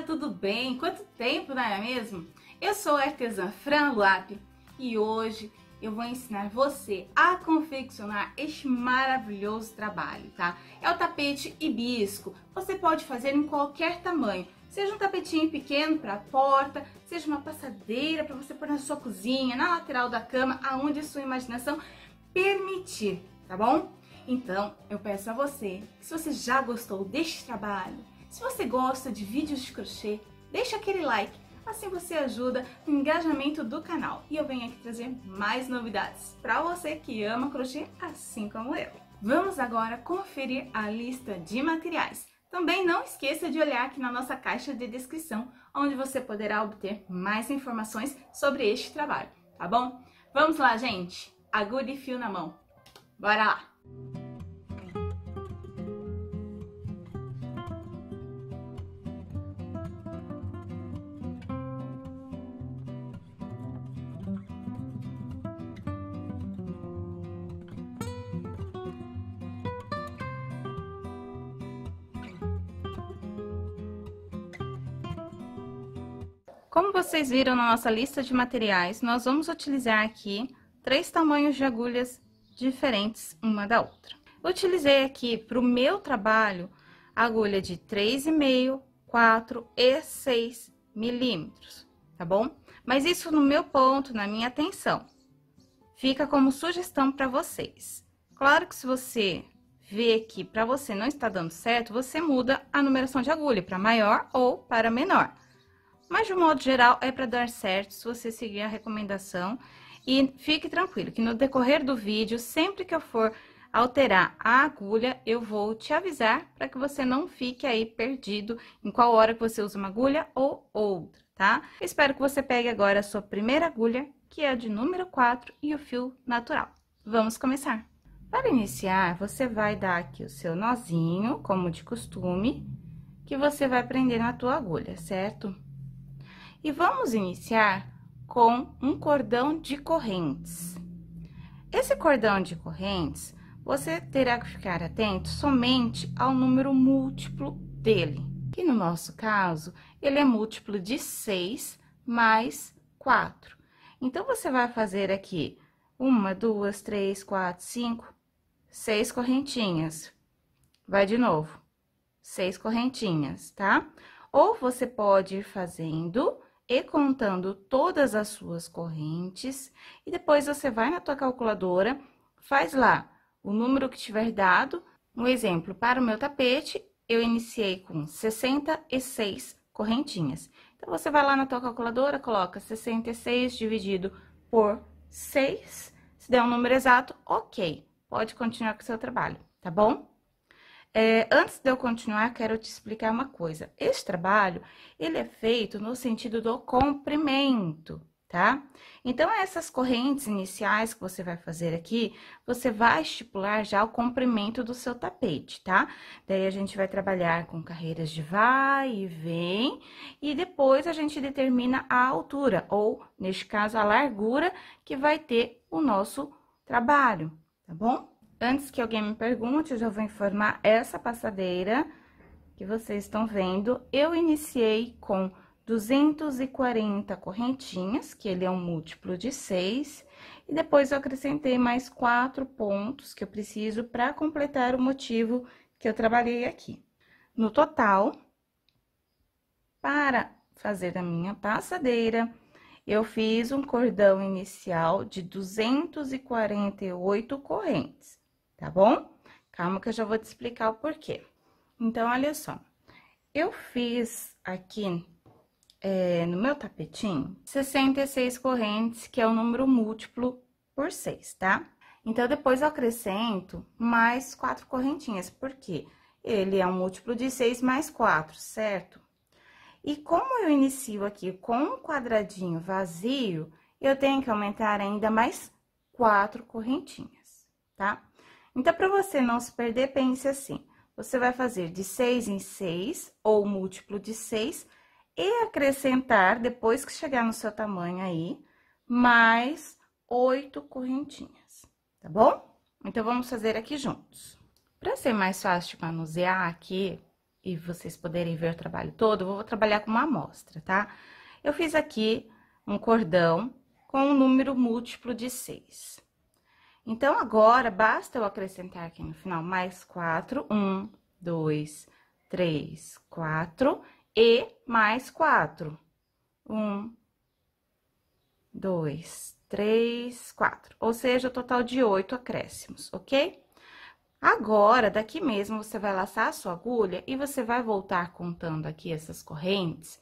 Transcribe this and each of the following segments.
tudo bem? Quanto tempo, não é mesmo? Eu sou a artesã Fran Luap e hoje eu vou ensinar você a confeccionar este maravilhoso trabalho, tá? É o tapete hibisco. Você pode fazer em qualquer tamanho, seja um tapetinho pequeno para a porta, seja uma passadeira para você pôr na sua cozinha, na lateral da cama, aonde sua imaginação permitir, tá bom? Então, eu peço a você, se você já gostou deste trabalho, se você gosta de vídeos de crochê, deixa aquele like, assim você ajuda no engajamento do canal e eu venho aqui trazer mais novidades para você que ama crochê assim como eu. Vamos agora conferir a lista de materiais. Também não esqueça de olhar aqui na nossa caixa de descrição, onde você poderá obter mais informações sobre este trabalho, tá bom? Vamos lá, gente! Agulha e fio na mão. Bora lá! Como vocês viram na nossa lista de materiais, nós vamos utilizar aqui três tamanhos de agulhas diferentes uma da outra. Utilizei aqui para o meu trabalho agulha de 3,5, 4 e 6 milímetros, tá bom? Mas isso no meu ponto, na minha atenção. Fica como sugestão para vocês. Claro que se você vê que para você não está dando certo, você muda a numeração de agulha para maior ou para menor. Mas, de um modo geral, é para dar certo se você seguir a recomendação. E fique tranquilo que no decorrer do vídeo, sempre que eu for alterar a agulha, eu vou te avisar para que você não fique aí perdido em qual hora que você usa uma agulha ou outra, tá? Espero que você pegue agora a sua primeira agulha, que é a de número 4 e o fio natural. Vamos começar! Para iniciar, você vai dar aqui o seu nozinho, como de costume, que você vai prender na tua agulha, certo? E vamos iniciar com um cordão de correntes. Esse cordão de correntes, você terá que ficar atento somente ao número múltiplo dele, que no nosso caso, ele é múltiplo de 6 mais 4. Então, você vai fazer aqui uma, duas, três, quatro, cinco, seis correntinhas. Vai de novo, seis correntinhas, tá? Ou você pode ir fazendo e contando todas as suas correntes. E depois você vai na tua calculadora, faz lá o número que tiver dado. Um exemplo, para o meu tapete, eu iniciei com 66 correntinhas. Então, você vai lá na tua calculadora, coloca 66 dividido por 6. Se der um número exato, ok. Pode continuar com o seu trabalho, tá bom? É, antes de eu continuar, quero te explicar uma coisa. Este trabalho, ele é feito no sentido do comprimento, tá? Então, essas correntes iniciais que você vai fazer aqui, você vai estipular já o comprimento do seu tapete, tá? Daí, a gente vai trabalhar com carreiras de vai e vem, e depois a gente determina a altura, ou, neste caso, a largura que vai ter o nosso trabalho, tá bom? Antes que alguém me pergunte, eu já vou informar essa passadeira que vocês estão vendo. Eu iniciei com 240 correntinhas, que ele é um múltiplo de 6, e depois eu acrescentei mais quatro pontos que eu preciso para completar o motivo que eu trabalhei aqui. No total, para fazer a minha passadeira, eu fiz um cordão inicial de 248 correntes tá bom? Calma que eu já vou te explicar o porquê. Então, olha só. Eu fiz aqui é, no meu tapetinho 66 correntes, que é o número múltiplo por 6, tá? Então, depois eu acrescento mais quatro correntinhas, porque ele é um múltiplo de 6 mais 4, certo? E como eu inicio aqui com um quadradinho vazio, eu tenho que aumentar ainda mais quatro correntinhas, tá? Então, para você não se perder, pense assim: você vai fazer de 6 em 6 ou múltiplo de 6 e acrescentar, depois que chegar no seu tamanho aí, mais 8 correntinhas, tá bom? Então, vamos fazer aqui juntos. Para ser mais fácil de manusear aqui e vocês poderem ver o trabalho todo, eu vou trabalhar com uma amostra, tá? Eu fiz aqui um cordão com um número múltiplo de 6. Então, agora, basta eu acrescentar aqui no final mais quatro, um, dois, três, quatro, e mais quatro. Um, dois, três, quatro. Ou seja, o total de oito acréscimos, ok? Agora, daqui mesmo, você vai laçar a sua agulha e você vai voltar contando aqui essas correntes.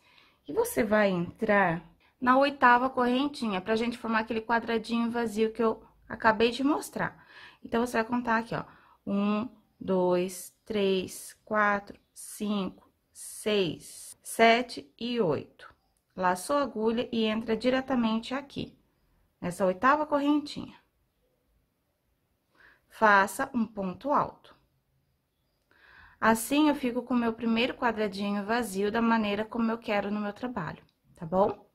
E você vai entrar na oitava correntinha, pra gente formar aquele quadradinho vazio que eu acabei de mostrar. Então, você vai contar aqui, ó. Um, dois, três, quatro, cinco, seis, sete e oito. Laçou a agulha e entra diretamente aqui, nessa oitava correntinha. Faça um ponto alto. Assim, eu fico com o meu primeiro quadradinho vazio da maneira como eu quero no meu trabalho, tá bom?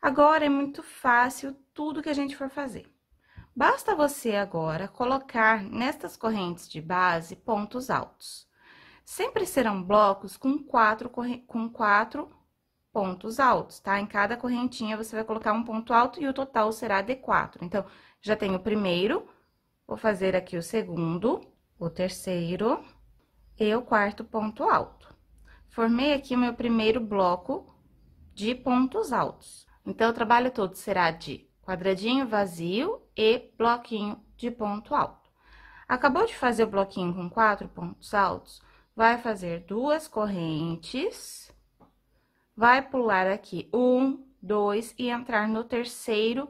Agora, é muito fácil tudo que a gente for fazer. Basta você agora colocar nestas correntes de base pontos altos. Sempre serão blocos com quatro, com quatro pontos altos, tá? Em cada correntinha você vai colocar um ponto alto e o total será de quatro. Então, já tenho o primeiro, vou fazer aqui o segundo, o terceiro e o quarto ponto alto. Formei aqui o meu primeiro bloco de pontos altos. Então, o trabalho todo será de quadradinho vazio e bloquinho de ponto alto. Acabou de fazer o bloquinho com quatro pontos altos, vai fazer duas correntes, vai pular aqui um, dois e entrar no terceiro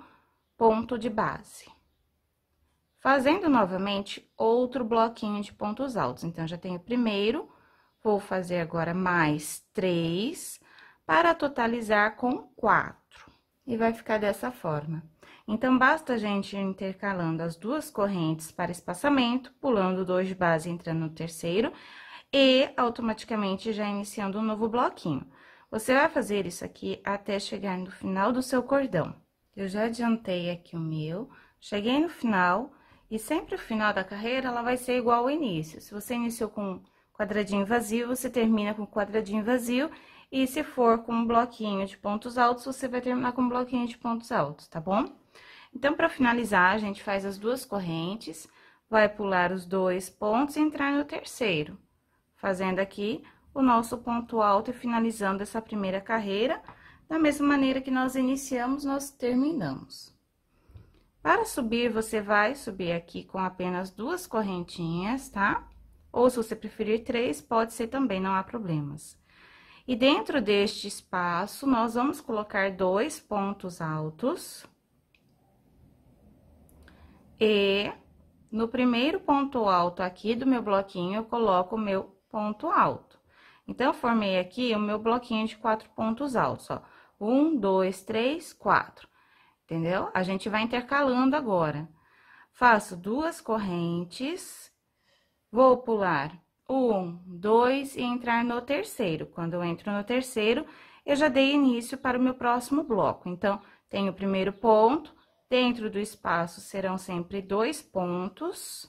ponto de base. Fazendo novamente outro bloquinho de pontos altos. Então, já tenho o primeiro, vou fazer agora mais três, para totalizar com quatro e vai ficar dessa forma. Então, basta a gente intercalando as duas correntes para espaçamento, pulando dois de base, entrando no terceiro, e automaticamente já iniciando um novo bloquinho. Você vai fazer isso aqui até chegar no final do seu cordão. Eu já adiantei aqui o meu, cheguei no final, e sempre o final da carreira, ela vai ser igual ao início. Se você iniciou com quadradinho vazio, você termina com quadradinho vazio, e se for com um bloquinho de pontos altos, você vai terminar com um bloquinho de pontos altos, tá bom? Então, para finalizar, a gente faz as duas correntes, vai pular os dois pontos e entrar no terceiro. Fazendo aqui o nosso ponto alto e finalizando essa primeira carreira, da mesma maneira que nós iniciamos, nós terminamos. Para subir, você vai subir aqui com apenas duas correntinhas, tá? Ou se você preferir três, pode ser também, não há problemas. E dentro deste espaço, nós vamos colocar dois pontos altos. E no primeiro ponto alto aqui do meu bloquinho, eu coloco o meu ponto alto. Então, eu formei aqui o meu bloquinho de quatro pontos altos, ó. Um, dois, três, quatro. Entendeu? A gente vai intercalando agora. Faço duas correntes, vou pular um, dois e entrar no terceiro. Quando eu entro no terceiro, eu já dei início para o meu próximo bloco. Então, tenho o primeiro ponto, dentro do espaço serão sempre dois pontos.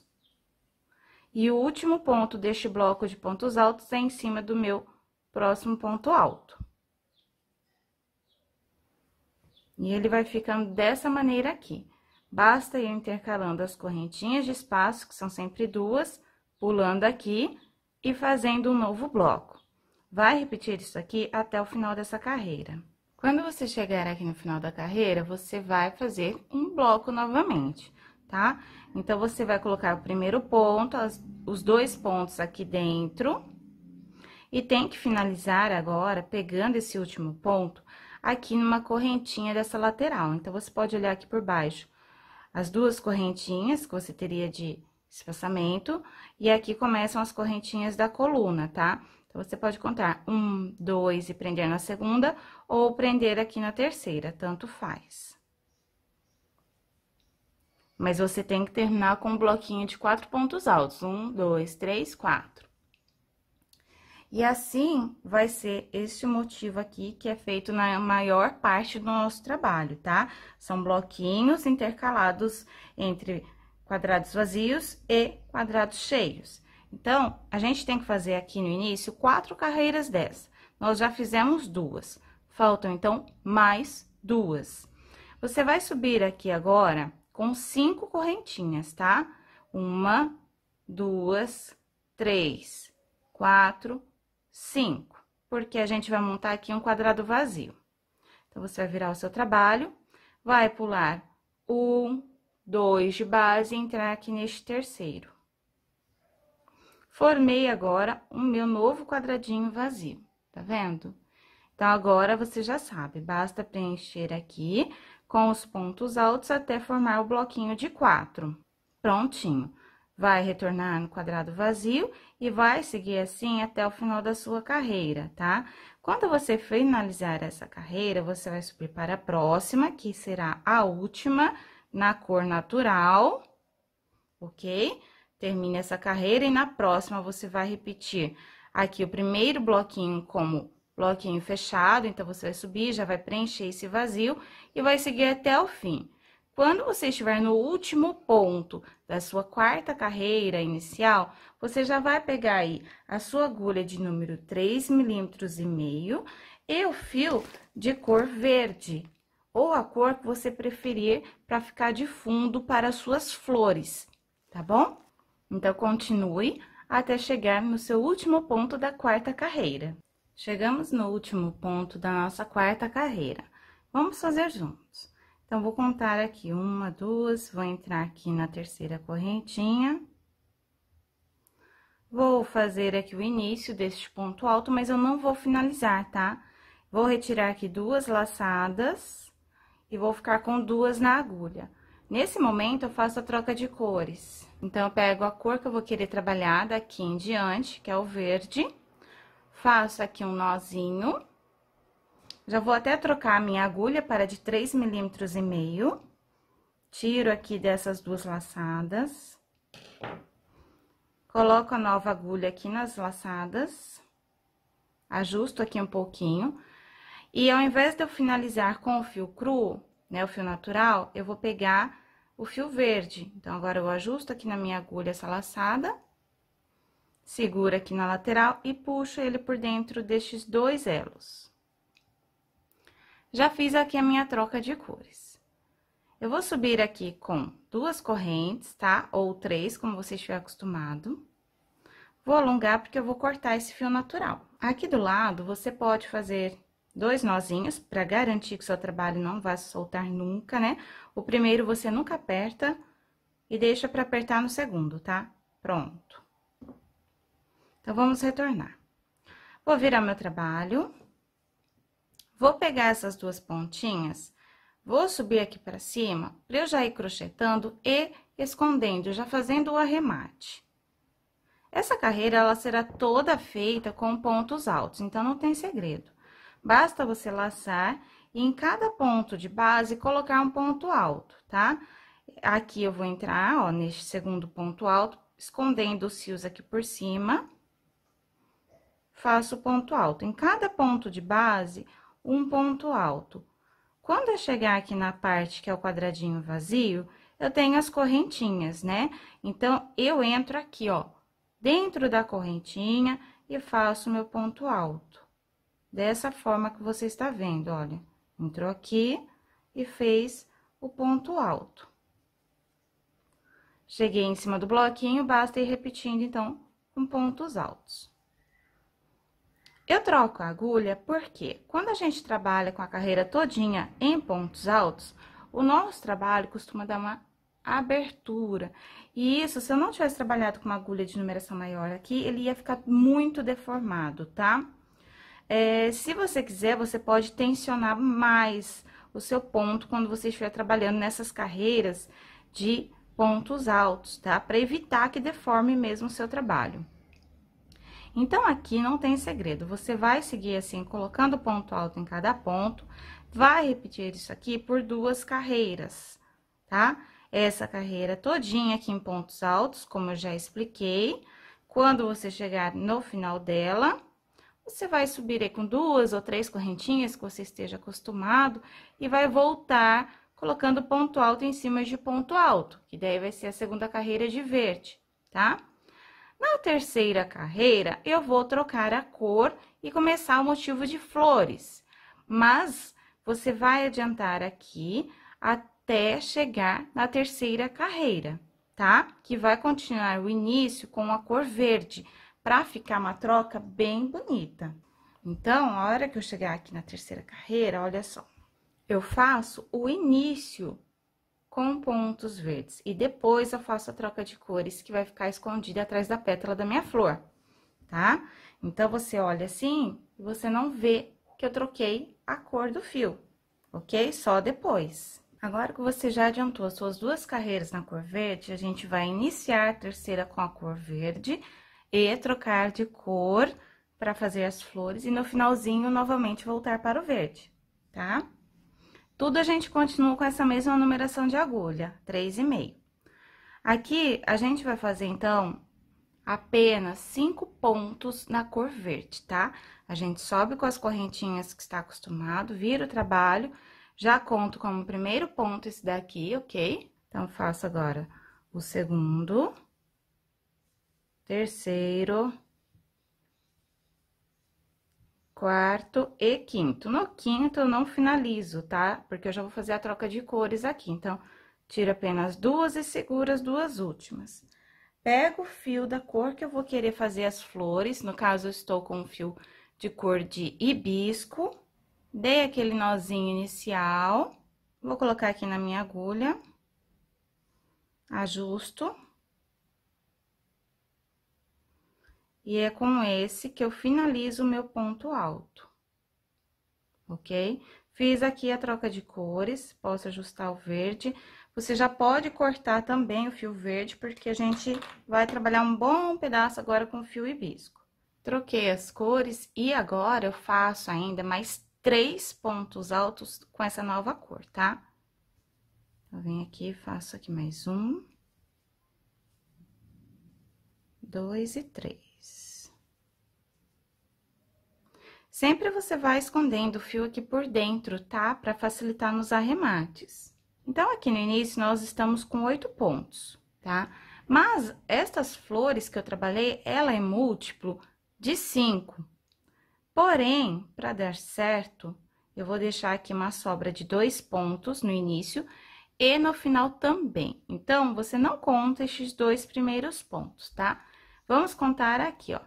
E o último ponto deste bloco de pontos altos é em cima do meu próximo ponto alto. E ele vai ficando dessa maneira aqui. Basta ir intercalando as correntinhas de espaço, que são sempre duas, pulando aqui, e fazendo um novo bloco. Vai repetir isso aqui até o final dessa carreira. Quando você chegar aqui no final da carreira, você vai fazer um bloco novamente, tá? Então, você vai colocar o primeiro ponto, as, os dois pontos aqui dentro. E tem que finalizar agora pegando esse último ponto aqui numa correntinha dessa lateral. Então, você pode olhar aqui por baixo as duas correntinhas que você teria de espaçamento. E aqui começam as correntinhas da coluna, tá? Então, você pode contar um, dois e prender na segunda, ou prender aqui na terceira, tanto faz. Mas você tem que terminar com um bloquinho de quatro pontos altos. Um, dois, três, quatro. E assim vai ser esse motivo aqui que é feito na maior parte do nosso trabalho, tá? São bloquinhos intercalados entre quadrados vazios e quadrados cheios. Então, a gente tem que fazer aqui no início quatro carreiras dessa. Nós já fizemos duas, faltam então mais duas. Você vai subir aqui agora com cinco correntinhas, tá? Uma, duas, três, quatro, cinco. Porque a gente vai montar aqui um quadrado vazio. Então, você vai virar o seu trabalho, vai pular um, dois de base e entrar aqui neste terceiro. Formei agora o meu novo quadradinho vazio, tá vendo? Então, agora você já sabe, basta preencher aqui com os pontos altos até formar o bloquinho de quatro. Prontinho. Vai retornar no quadrado vazio e vai seguir assim até o final da sua carreira, tá? Quando você finalizar essa carreira, você vai subir para a próxima, que será a última, na cor natural, ok? Termine essa carreira e na próxima você vai repetir aqui o primeiro bloquinho como bloquinho fechado, então você vai subir, já vai preencher esse vazio e vai seguir até o fim. Quando você estiver no último ponto da sua quarta carreira inicial, você já vai pegar aí a sua agulha de número 3 milímetros e meio e o fio de cor verde, ou a cor que você preferir para ficar de fundo para suas flores, tá bom? Então, continue até chegar no seu último ponto da quarta carreira. Chegamos no último ponto da nossa quarta carreira. Vamos fazer juntos. Então, vou contar aqui uma, duas, vou entrar aqui na terceira correntinha. Vou fazer aqui o início deste ponto alto, mas eu não vou finalizar, tá? Vou retirar aqui duas laçadas e vou ficar com duas na agulha. Nesse momento, eu faço a troca de cores. Então, eu pego a cor que eu vou querer trabalhar daqui em diante, que é o verde. Faço aqui um nozinho. Já vou até trocar a minha agulha para de 3 milímetros e meio. Tiro aqui dessas duas laçadas. Coloco a nova agulha aqui nas laçadas. Ajusto aqui um pouquinho. E ao invés de eu finalizar com o fio cru, né, o fio natural, eu vou pegar o fio verde. Então, agora eu ajusto aqui na minha agulha essa laçada, seguro aqui na lateral e puxo ele por dentro destes dois elos. Já fiz aqui a minha troca de cores. Eu vou subir aqui com duas correntes, tá? Ou três, como você estiver acostumado. Vou alongar porque eu vou cortar esse fio natural. Aqui do lado, você pode fazer dois nozinhos para garantir que seu trabalho não vai soltar nunca, né? O primeiro você nunca aperta e deixa para apertar no segundo, tá? Pronto. Então, vamos retornar. Vou virar meu trabalho. Vou pegar essas duas pontinhas, vou subir aqui para cima, para eu já ir crochetando e escondendo, já fazendo o arremate. Essa carreira, ela será toda feita com pontos altos, então não tem segredo. Basta você laçar e em cada ponto de base colocar um ponto alto, tá? Aqui eu vou entrar, ó, neste segundo ponto alto, escondendo os fios aqui por cima. Faço ponto alto. Em cada ponto de base, um ponto alto. Quando eu chegar aqui na parte que é o quadradinho vazio, eu tenho as correntinhas, né? Então, eu entro aqui, ó, dentro da correntinha e faço meu ponto alto dessa forma que você está vendo, olha. Entrou aqui e fez o ponto alto. Cheguei em cima do bloquinho, basta ir repetindo, então, com pontos altos. Eu troco a agulha porque quando a gente trabalha com a carreira todinha em pontos altos, o nosso trabalho costuma dar uma abertura. E isso, se eu não tivesse trabalhado com uma agulha de numeração maior aqui, ele ia ficar muito deformado, tá? Tá? É, se você quiser, você pode tensionar mais o seu ponto quando você estiver trabalhando nessas carreiras de pontos altos, tá? Para evitar que deforme mesmo o seu trabalho. Então, aqui não tem segredo, você vai seguir assim, colocando ponto alto em cada ponto, vai repetir isso aqui por duas carreiras, tá? Essa carreira todinha aqui em pontos altos, como eu já expliquei, quando você chegar no final dela, você vai subir aí com duas ou três correntinhas que você esteja acostumado e vai voltar colocando ponto alto em cima de ponto alto, que daí vai ser a segunda carreira de verde, tá? Na terceira carreira, eu vou trocar a cor e começar o motivo de flores, mas você vai adiantar aqui até chegar na terceira carreira, tá? Que vai continuar o início com a cor verde, para ficar uma troca bem bonita. Então, a hora que eu chegar aqui na terceira carreira, olha só. Eu faço o início com pontos verdes e depois eu faço a troca de cores que vai ficar escondida atrás da pétala da minha flor, tá? Então, você olha assim e você não vê que eu troquei a cor do fio, ok? Só depois. Agora que você já adiantou as suas duas carreiras na cor verde, a gente vai iniciar a terceira com a cor verde, e trocar de cor para fazer as flores e no finalzinho novamente voltar para o verde, tá? Tudo a gente continua com essa mesma numeração de agulha, três e meio. Aqui a gente vai fazer então apenas cinco pontos na cor verde, tá? A gente sobe com as correntinhas que está acostumado, vira o trabalho, já conto como primeiro ponto esse daqui, ok? Então, faço agora o segundo terceiro, quarto e quinto. No quinto, eu não finalizo, tá? Porque eu já vou fazer a troca de cores aqui. Então, tiro apenas duas e segura as duas últimas. Pego o fio da cor que eu vou querer fazer as flores, no caso, eu estou com um fio de cor de hibisco. Dei aquele nozinho inicial, vou colocar aqui na minha agulha, ajusto. e é com esse que eu finalizo o meu ponto alto, ok? Fiz aqui a troca de cores, posso ajustar o verde. Você já pode cortar também o fio verde, porque a gente vai trabalhar um bom pedaço agora com fio hibisco. Troquei as cores e agora eu faço ainda mais três pontos altos com essa nova cor, tá? Eu venho aqui, faço aqui mais um. Dois e três. Sempre você vai escondendo o fio aqui por dentro, tá? Para facilitar nos arremates. Então, aqui no início, nós estamos com oito pontos, tá? Mas, estas flores que eu trabalhei, ela é múltiplo de cinco. Porém, para dar certo, eu vou deixar aqui uma sobra de dois pontos no início e no final também. Então, você não conta esses dois primeiros pontos, tá? Vamos contar aqui, ó.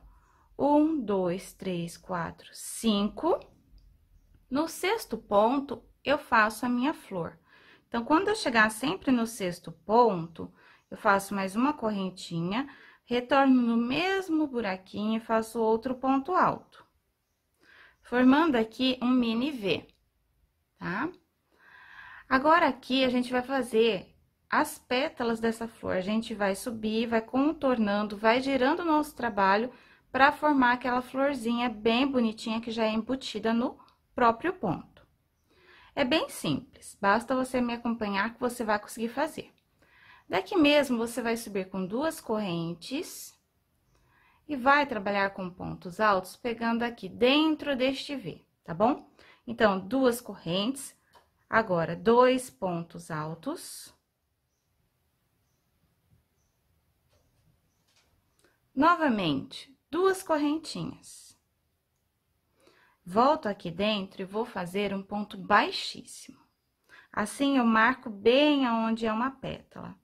Um, dois, três, quatro, cinco. No sexto ponto, eu faço a minha flor. Então, quando eu chegar sempre no sexto ponto, eu faço mais uma correntinha, retorno no mesmo buraquinho e faço outro ponto alto. Formando aqui um mini V, tá? Agora, aqui, a gente vai fazer as pétalas dessa flor. A gente vai subir, vai contornando, vai girando o nosso trabalho para formar aquela florzinha bem bonitinha que já é embutida no próprio ponto. É bem simples, basta você me acompanhar que você vai conseguir fazer. Daqui mesmo, você vai subir com duas correntes e vai trabalhar com pontos altos, pegando aqui dentro deste V, tá bom? Então, duas correntes, agora, dois pontos altos. Novamente, duas correntinhas. Volto aqui dentro e vou fazer um ponto baixíssimo. Assim, eu marco bem aonde é uma pétala.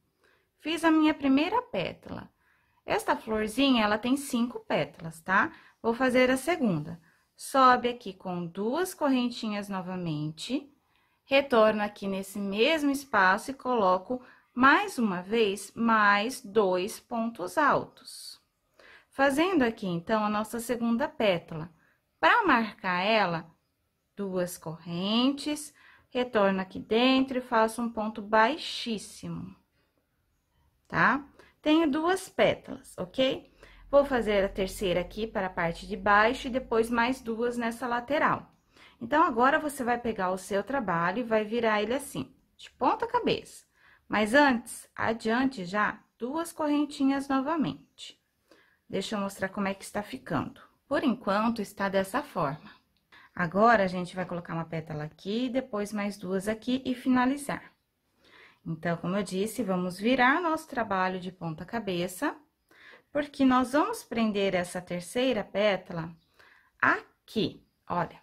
Fiz a minha primeira pétala. Esta florzinha, ela tem cinco pétalas, tá? Vou fazer a segunda. Sobe aqui com duas correntinhas novamente. Retorno aqui nesse mesmo espaço e coloco mais uma vez mais dois pontos altos. Fazendo aqui, então, a nossa segunda pétala. Para marcar ela, duas correntes, retorno aqui dentro e faço um ponto baixíssimo, tá? Tenho duas pétalas, ok? Vou fazer a terceira aqui para a parte de baixo e depois mais duas nessa lateral. Então, agora você vai pegar o seu trabalho e vai virar ele assim, de ponta cabeça. Mas antes, adiante já duas correntinhas novamente. Deixa eu mostrar como é que está ficando. Por enquanto, está dessa forma. Agora, a gente vai colocar uma pétala aqui, depois mais duas aqui e finalizar. Então, como eu disse, vamos virar nosso trabalho de ponta cabeça, porque nós vamos prender essa terceira pétala aqui, olha.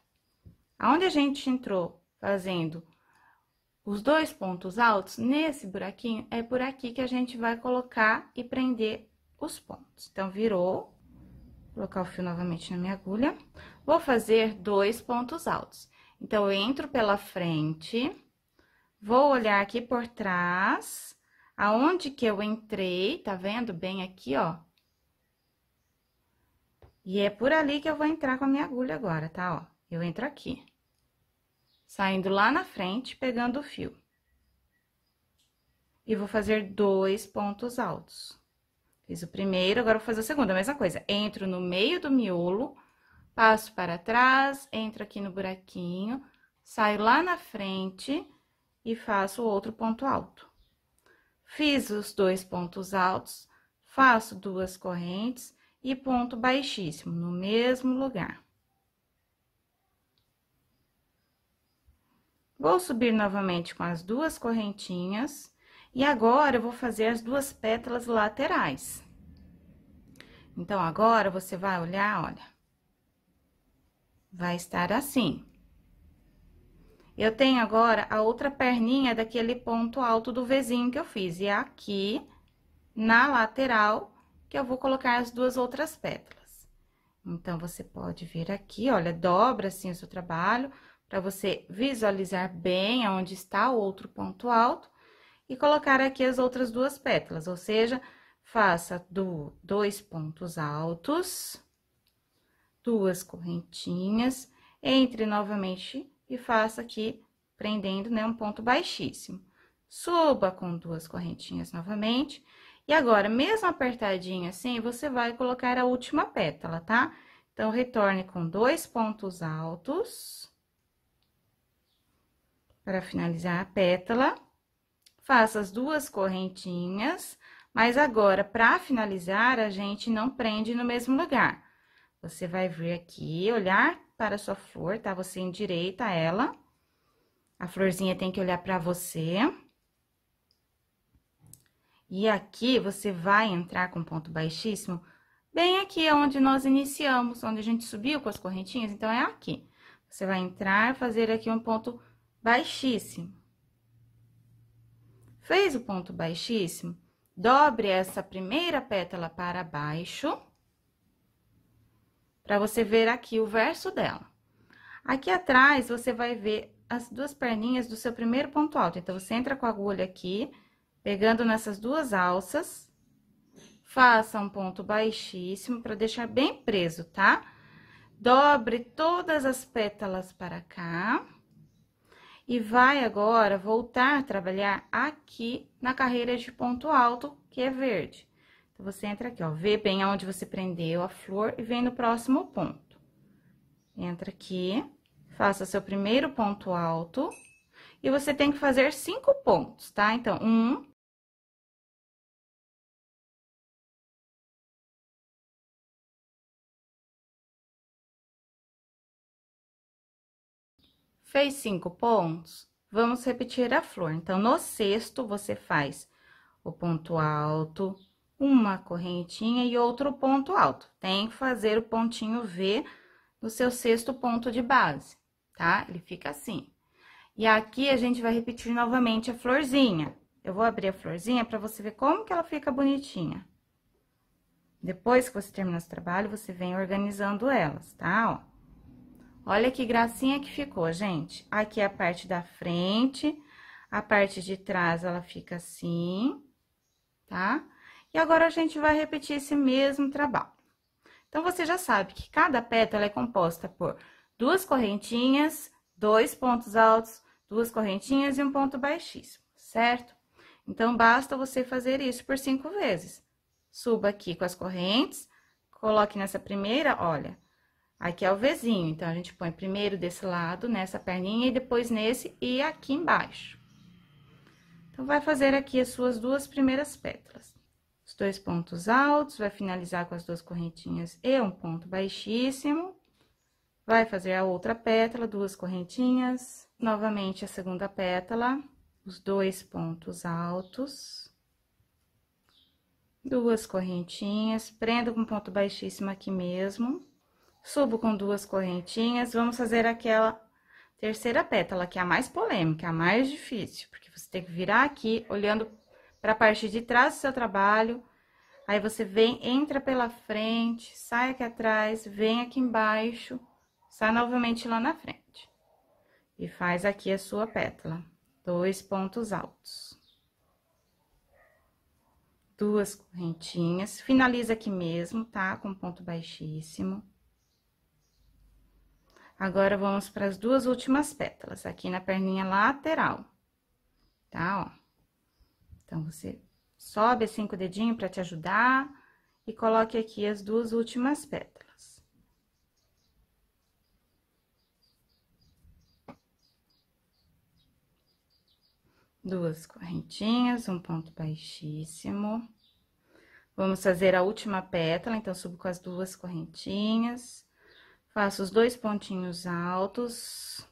Aonde a gente entrou fazendo os dois pontos altos, nesse buraquinho, é por aqui que a gente vai colocar e prender os pontos. Então, virou, colocar o fio novamente na minha agulha. Vou fazer dois pontos altos. Então, eu entro pela frente, vou olhar aqui por trás, aonde que eu entrei, tá vendo? Bem aqui, ó. E é por ali que eu vou entrar com a minha agulha agora, tá? Ó, eu entro aqui. Saindo lá na frente, pegando o fio. E vou fazer dois pontos altos. Fiz o primeiro, agora vou fazer o segundo, a mesma coisa. Entro no meio do miolo, passo para trás, entro aqui no buraquinho, saio lá na frente e faço o outro ponto alto. Fiz os dois pontos altos, faço duas correntes e ponto baixíssimo no mesmo lugar. Vou subir novamente com as duas correntinhas e agora, eu vou fazer as duas pétalas laterais. Então, agora, você vai olhar, olha. Vai estar assim. Eu tenho agora a outra perninha daquele ponto alto do vizinho que eu fiz. E é aqui, na lateral, que eu vou colocar as duas outras pétalas. Então, você pode vir aqui, olha, dobra assim o seu trabalho, para você visualizar bem aonde está o outro ponto alto e colocar aqui as outras duas pétalas, ou seja, faça do dois pontos altos, duas correntinhas, entre novamente e faça aqui prendendo, né, um ponto baixíssimo. Suba com duas correntinhas novamente, e agora, mesmo apertadinho assim, você vai colocar a última pétala, tá? Então, retorne com dois pontos altos para finalizar a pétala faça as duas correntinhas, mas agora, para finalizar, a gente não prende no mesmo lugar. Você vai vir aqui, olhar para a sua flor, tá? Você endireita ela. A florzinha tem que olhar para você. E aqui, você vai entrar com ponto baixíssimo, bem aqui é onde nós iniciamos, onde a gente subiu com as correntinhas, então é aqui. Você vai entrar, fazer aqui um ponto baixíssimo. Fez o ponto baixíssimo, dobre essa primeira pétala para baixo, para você ver aqui o verso dela. Aqui atrás, você vai ver as duas perninhas do seu primeiro ponto alto. Então, você entra com a agulha aqui, pegando nessas duas alças, faça um ponto baixíssimo para deixar bem preso, tá? Dobre todas as pétalas para cá e vai agora voltar a trabalhar aqui na carreira de ponto alto, que é verde. Então, você entra aqui, ó, vê bem aonde você prendeu a flor e vem no próximo ponto. Entra aqui, faça seu primeiro ponto alto e você tem que fazer cinco pontos, tá? Então, um, Fez cinco pontos, vamos repetir a flor. Então, no sexto, você faz o ponto alto, uma correntinha e outro ponto alto. Tem que fazer o pontinho V no seu sexto ponto de base, tá? Ele fica assim. E aqui, a gente vai repetir novamente a florzinha. Eu vou abrir a florzinha para você ver como que ela fica bonitinha. Depois que você terminar esse trabalho, você vem organizando elas, tá? Ó. Olha que gracinha que ficou, gente. Aqui é a parte da frente, a parte de trás ela fica assim, tá? E agora a gente vai repetir esse mesmo trabalho. Então, você já sabe que cada pétala é composta por duas correntinhas, dois pontos altos, duas correntinhas e um ponto baixíssimo, certo? Então, basta você fazer isso por cinco vezes. Suba aqui com as correntes, coloque nessa primeira, olha, Aqui é o Vzinho, então, a gente põe primeiro desse lado, nessa perninha, e depois nesse e aqui embaixo. Então, vai fazer aqui as suas duas primeiras pétalas. Os dois pontos altos, vai finalizar com as duas correntinhas e um ponto baixíssimo. Vai fazer a outra pétala, duas correntinhas, novamente a segunda pétala, os dois pontos altos. Duas correntinhas, prendo com ponto baixíssimo aqui mesmo Subo com duas correntinhas, vamos fazer aquela terceira pétala, que é a mais polêmica, a mais difícil, porque você tem que virar aqui, olhando para a parte de trás do seu trabalho, aí você vem, entra pela frente, sai aqui atrás, vem aqui embaixo, sai novamente lá na frente. E faz aqui a sua pétala, dois pontos altos. Duas correntinhas, finaliza aqui mesmo, tá? Com ponto baixíssimo. Agora, vamos para as duas últimas pétalas, aqui na perninha lateral, tá? Ó. Então, você sobe assim cinco dedinhos para te ajudar e coloque aqui as duas últimas pétalas. Duas correntinhas, um ponto baixíssimo. Vamos fazer a última pétala, então, subo com as duas correntinhas Faço os dois pontinhos altos.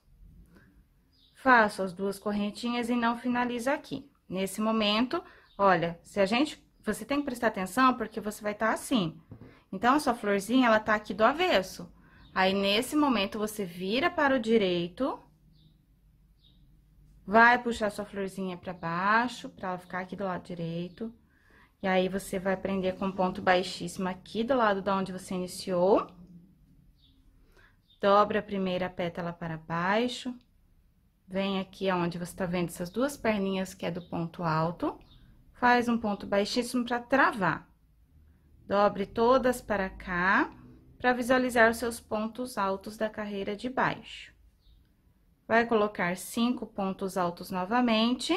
Faço as duas correntinhas e não finalizo aqui. Nesse momento, olha, se a gente... Você tem que prestar atenção porque você vai estar tá assim. Então, a sua florzinha, ela tá aqui do avesso. Aí, nesse momento, você vira para o direito... Vai puxar sua florzinha para baixo, para ela ficar aqui do lado direito. E aí, você vai prender com ponto baixíssimo aqui do lado da onde você iniciou dobra a primeira pétala para baixo, vem aqui aonde você tá vendo essas duas perninhas que é do ponto alto, faz um ponto baixíssimo para travar. Dobre todas para cá, para visualizar os seus pontos altos da carreira de baixo. Vai colocar cinco pontos altos novamente.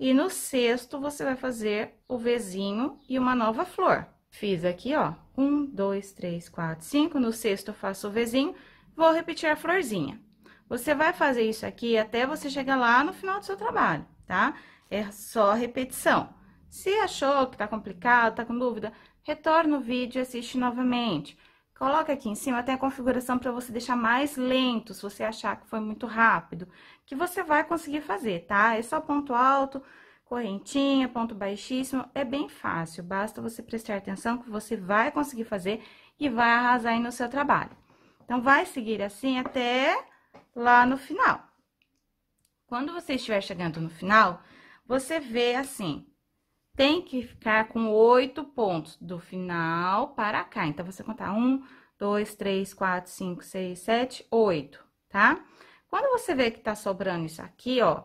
E no sexto, você vai fazer o Vzinho e uma nova flor. Fiz aqui, ó, um, dois, três, quatro, cinco, no sexto eu faço o Vzinho, vou repetir a florzinha. Você vai fazer isso aqui até você chegar lá no final do seu trabalho, tá? É só repetição. Se achou que tá complicado, tá com dúvida, retorna o vídeo e assiste novamente. Coloca aqui em cima até a configuração para você deixar mais lento, se você achar que foi muito rápido, que você vai conseguir fazer, tá? É só ponto alto, correntinha, ponto baixíssimo, é bem fácil. Basta você prestar atenção que você vai conseguir fazer e vai arrasar aí no seu trabalho. Então, vai seguir assim até lá no final. Quando você estiver chegando no final, você vê assim, tem que ficar com oito pontos do final para cá. Então, você contar um, dois, três, quatro, cinco, seis, sete, oito, tá? Quando você vê que tá sobrando isso aqui, ó,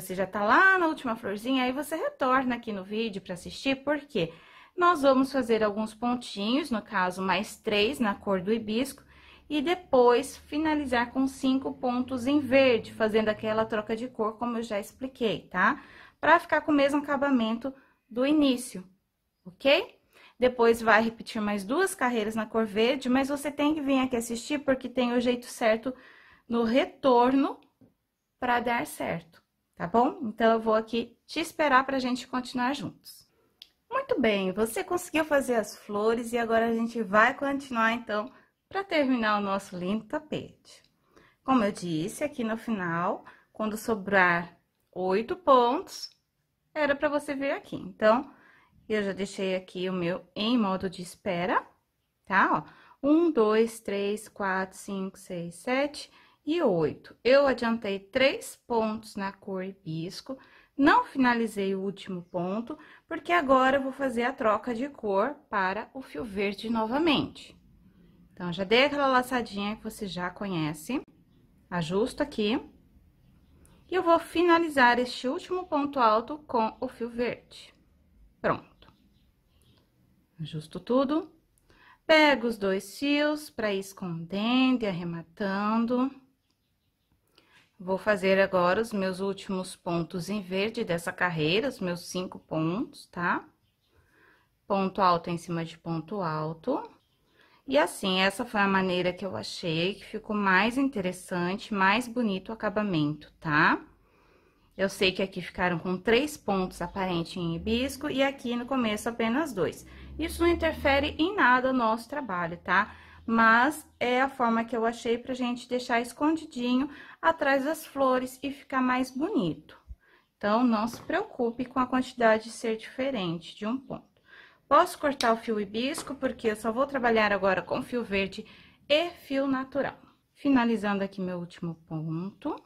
você já tá lá na última florzinha, aí você retorna aqui no vídeo para assistir, porque nós vamos fazer alguns pontinhos, no caso mais três na cor do hibisco, e depois finalizar com cinco pontos em verde, fazendo aquela troca de cor, como eu já expliquei, tá? Pra ficar com o mesmo acabamento do início, ok? Depois vai repetir mais duas carreiras na cor verde, mas você tem que vir aqui assistir, porque tem o jeito certo no retorno para dar certo tá bom? Então eu vou aqui te esperar para a gente continuar juntos. Muito bem, você conseguiu fazer as flores e agora a gente vai continuar então para terminar o nosso lindo tapete. Como eu disse, aqui no final, quando sobrar oito pontos, era para você vir aqui. Então, eu já deixei aqui o meu em modo de espera, tá? Ó, um, dois, três, quatro, cinco, seis, sete e 8. Eu adiantei três pontos na cor hibisco, não finalizei o último ponto, porque agora eu vou fazer a troca de cor para o fio verde novamente. Então, já dei aquela laçadinha que você já conhece, ajusto aqui. E eu vou finalizar este último ponto alto com o fio verde. Pronto. Ajusto tudo. Pego os dois fios para ir escondendo e arrematando. Vou fazer agora os meus últimos pontos em verde dessa carreira, os meus cinco pontos, tá? Ponto alto é em cima de ponto alto. E assim, essa foi a maneira que eu achei que ficou mais interessante, mais bonito o acabamento, tá? Eu sei que aqui ficaram com três pontos aparentes em hibisco e aqui no começo apenas dois. Isso não interfere em nada no nosso trabalho, Tá? mas é a forma que eu achei pra gente deixar escondidinho atrás das flores e ficar mais bonito. Então, não se preocupe com a quantidade ser diferente de um ponto. Posso cortar o fio hibisco, porque eu só vou trabalhar agora com fio verde e fio natural. Finalizando aqui meu último ponto.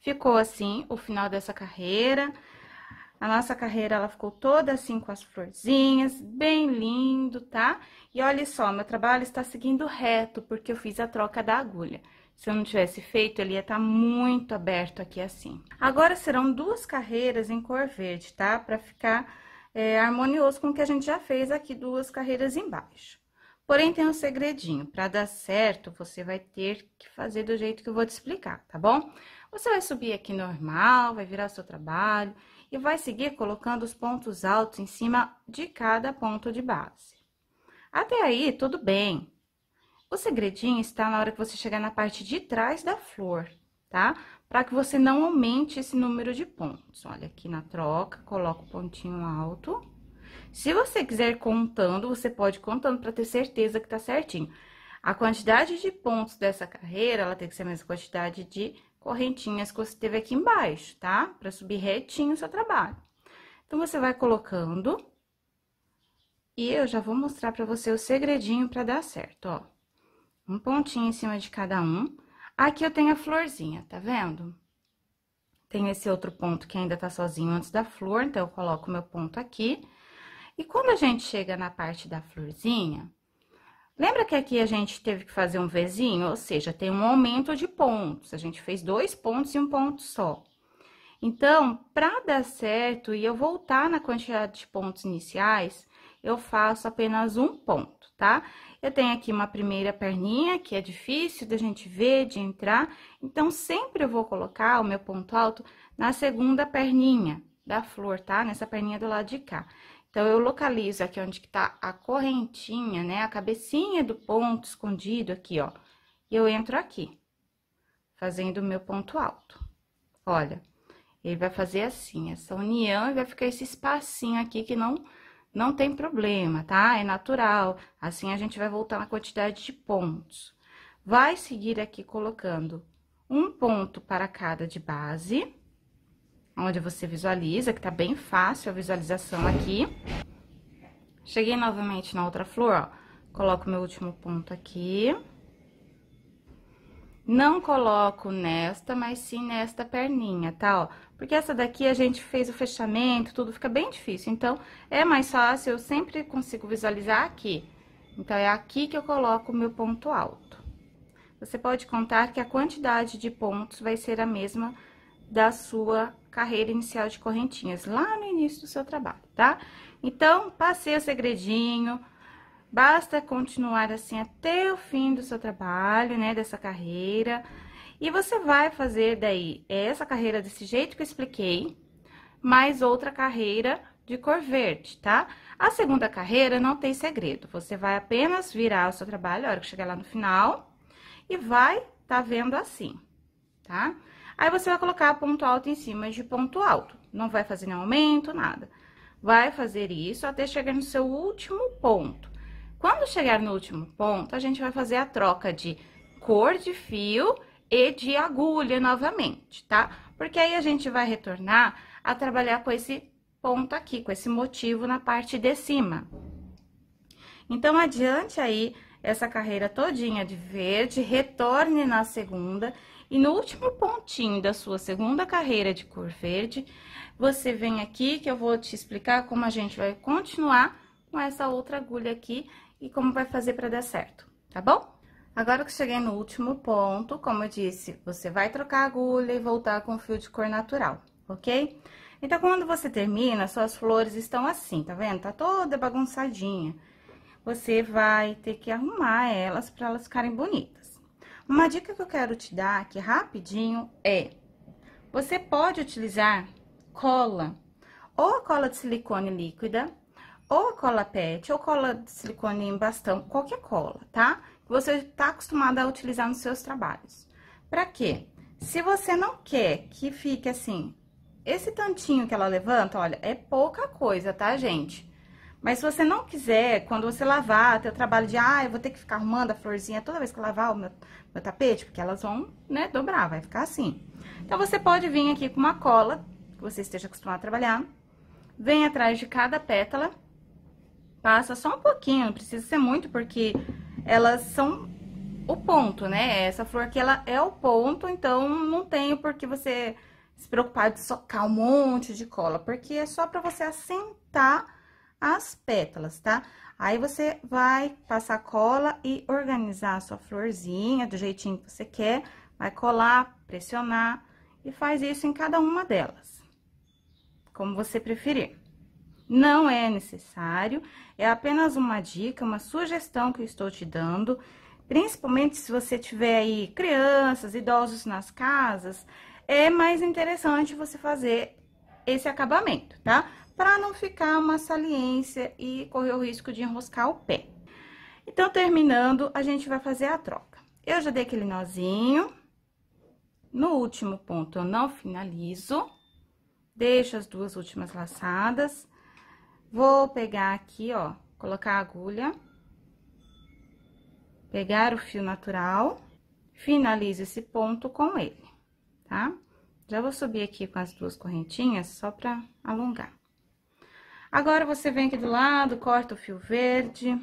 Ficou assim o final dessa carreira. A nossa carreira, ela ficou toda assim com as florzinhas, bem lindo, tá? E olha só, meu trabalho está seguindo reto, porque eu fiz a troca da agulha. Se eu não tivesse feito, ele ia estar tá muito aberto aqui assim. Agora, serão duas carreiras em cor verde, tá? Pra ficar é, harmonioso com o que a gente já fez aqui, duas carreiras embaixo. Porém, tem um segredinho. Para dar certo, você vai ter que fazer do jeito que eu vou te explicar, tá bom? Você vai subir aqui normal, vai virar o seu trabalho e vai seguir colocando os pontos altos em cima de cada ponto de base. Até aí, tudo bem. O segredinho está na hora que você chegar na parte de trás da flor, tá? Para que você não aumente esse número de pontos. Olha, aqui na troca, coloca o pontinho alto. Se você quiser contando, você pode contando para ter certeza que tá certinho. A quantidade de pontos dessa carreira, ela tem que ser a mesma quantidade de correntinhas que você teve aqui embaixo, tá? Pra subir retinho o seu trabalho. Então, você vai colocando. E eu já vou mostrar pra você o segredinho pra dar certo, ó. Um pontinho em cima de cada um. Aqui eu tenho a florzinha, tá vendo? Tem esse outro ponto que ainda tá sozinho antes da flor, então eu coloco meu ponto aqui. E quando a gente chega na parte da florzinha, Lembra que aqui a gente teve que fazer um Vzinho? Ou seja, tem um aumento de pontos. A gente fez dois pontos e um ponto só. Então, para dar certo e eu voltar na quantidade de pontos iniciais, eu faço apenas um ponto, tá? Eu tenho aqui uma primeira perninha, que é difícil da gente ver, de entrar. Então, sempre eu vou colocar o meu ponto alto na segunda perninha da flor, tá? Nessa perninha do lado de cá. Então, eu localizo aqui onde que tá a correntinha, né? A cabecinha do ponto escondido aqui, ó. E eu entro aqui, fazendo o meu ponto alto. Olha, ele vai fazer assim, essa união, e vai ficar esse espacinho aqui que não, não tem problema, tá? É natural, assim a gente vai voltar na quantidade de pontos. Vai seguir aqui colocando um ponto para cada de base onde você visualiza, que tá bem fácil a visualização aqui. Cheguei novamente na outra flor, ó, coloco meu último ponto aqui. Não coloco nesta, mas sim nesta perninha, tá? Ó, porque essa daqui a gente fez o fechamento, tudo fica bem difícil. Então, é mais fácil, eu sempre consigo visualizar aqui. Então, é aqui que eu coloco o meu ponto alto. Você pode contar que a quantidade de pontos vai ser a mesma da sua carreira inicial de correntinhas, lá no início do seu trabalho, tá? Então, passei o segredinho, basta continuar assim até o fim do seu trabalho, né, dessa carreira. E você vai fazer daí essa carreira desse jeito que eu expliquei, mais outra carreira de cor verde, tá? A segunda carreira não tem segredo, você vai apenas virar o seu trabalho, a hora que chegar lá no final, e vai tá vendo assim, tá? Tá? Aí você vai colocar ponto alto em cima de ponto alto. Não vai fazer nenhum aumento, nada. Vai fazer isso até chegar no seu último ponto. Quando chegar no último ponto, a gente vai fazer a troca de cor de fio e de agulha novamente, tá? Porque aí a gente vai retornar a trabalhar com esse ponto aqui, com esse motivo na parte de cima. Então, adiante aí essa carreira todinha de verde, retorne na segunda e no último pontinho da sua segunda carreira de cor verde, você vem aqui que eu vou te explicar como a gente vai continuar com essa outra agulha aqui e como vai fazer para dar certo, tá bom? Agora que cheguei no último ponto, como eu disse, você vai trocar a agulha e voltar com o fio de cor natural, ok? Então, quando você termina, suas flores estão assim, tá vendo? Tá toda bagunçadinha. Você vai ter que arrumar elas para elas ficarem bonitas. Uma dica que eu quero te dar aqui rapidinho é: você pode utilizar cola, ou a cola de silicone líquida, ou a cola PET, ou cola de silicone em bastão, qualquer cola, tá? Que você está acostumado a utilizar nos seus trabalhos. Para quê? Se você não quer que fique assim, esse tantinho que ela levanta, olha, é pouca coisa, tá, gente? Mas se você não quiser, quando você lavar, ter o trabalho de, ah, eu vou ter que ficar arrumando a florzinha toda vez que eu lavar o meu, meu tapete, porque elas vão, né, dobrar, vai ficar assim. Então, você pode vir aqui com uma cola, que você esteja acostumado a trabalhar, vem atrás de cada pétala, passa só um pouquinho, não precisa ser muito, porque elas são o ponto, né? Essa flor aqui, ela é o ponto, então não tem por que você se preocupar de socar um monte de cola, porque é só pra você assentar as pétalas, tá? Aí, você vai passar cola e organizar a sua florzinha do jeitinho que você quer, vai colar, pressionar e faz isso em cada uma delas, como você preferir. Não é necessário, é apenas uma dica, uma sugestão que eu estou te dando, principalmente se você tiver aí crianças, idosos nas casas, é mais interessante você fazer esse acabamento, tá? para não ficar uma saliência e correr o risco de enroscar o pé. Então, terminando, a gente vai fazer a troca. Eu já dei aquele nozinho. No último ponto, eu não finalizo. Deixo as duas últimas laçadas. Vou pegar aqui, ó, colocar a agulha. Pegar o fio natural. Finalizo esse ponto com ele, tá? Já vou subir aqui com as duas correntinhas, só pra alongar. Agora, você vem aqui do lado, corta o fio verde.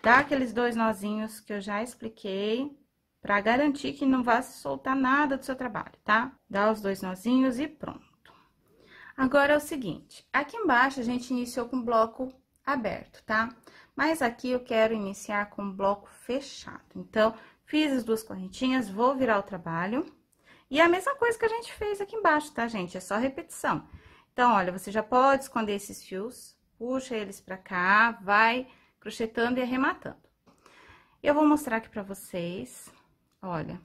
Dá aqueles dois nozinhos que eu já expliquei, pra garantir que não vá soltar nada do seu trabalho, tá? Dá os dois nozinhos e pronto. Agora é o seguinte, aqui embaixo a gente iniciou com bloco aberto, tá? Mas aqui eu quero iniciar com bloco fechado. Então, fiz as duas correntinhas, vou virar o trabalho. E a mesma coisa que a gente fez aqui embaixo, tá, gente? É só repetição. Então, olha, você já pode esconder esses fios, puxa eles pra cá, vai crochetando e arrematando. Eu vou mostrar aqui pra vocês, olha,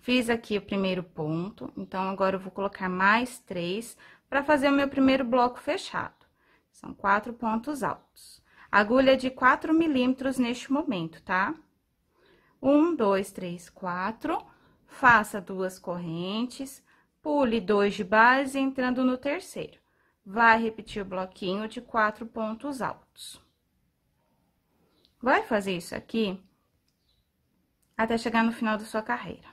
fiz aqui o primeiro ponto, então agora eu vou colocar mais três para fazer o meu primeiro bloco fechado. São quatro pontos altos. Agulha de quatro milímetros neste momento, tá? Um, dois, três, quatro. Faça duas correntes, pule dois de base, entrando no terceiro vai repetir o bloquinho de quatro pontos altos. Vai fazer isso aqui até chegar no final da sua carreira.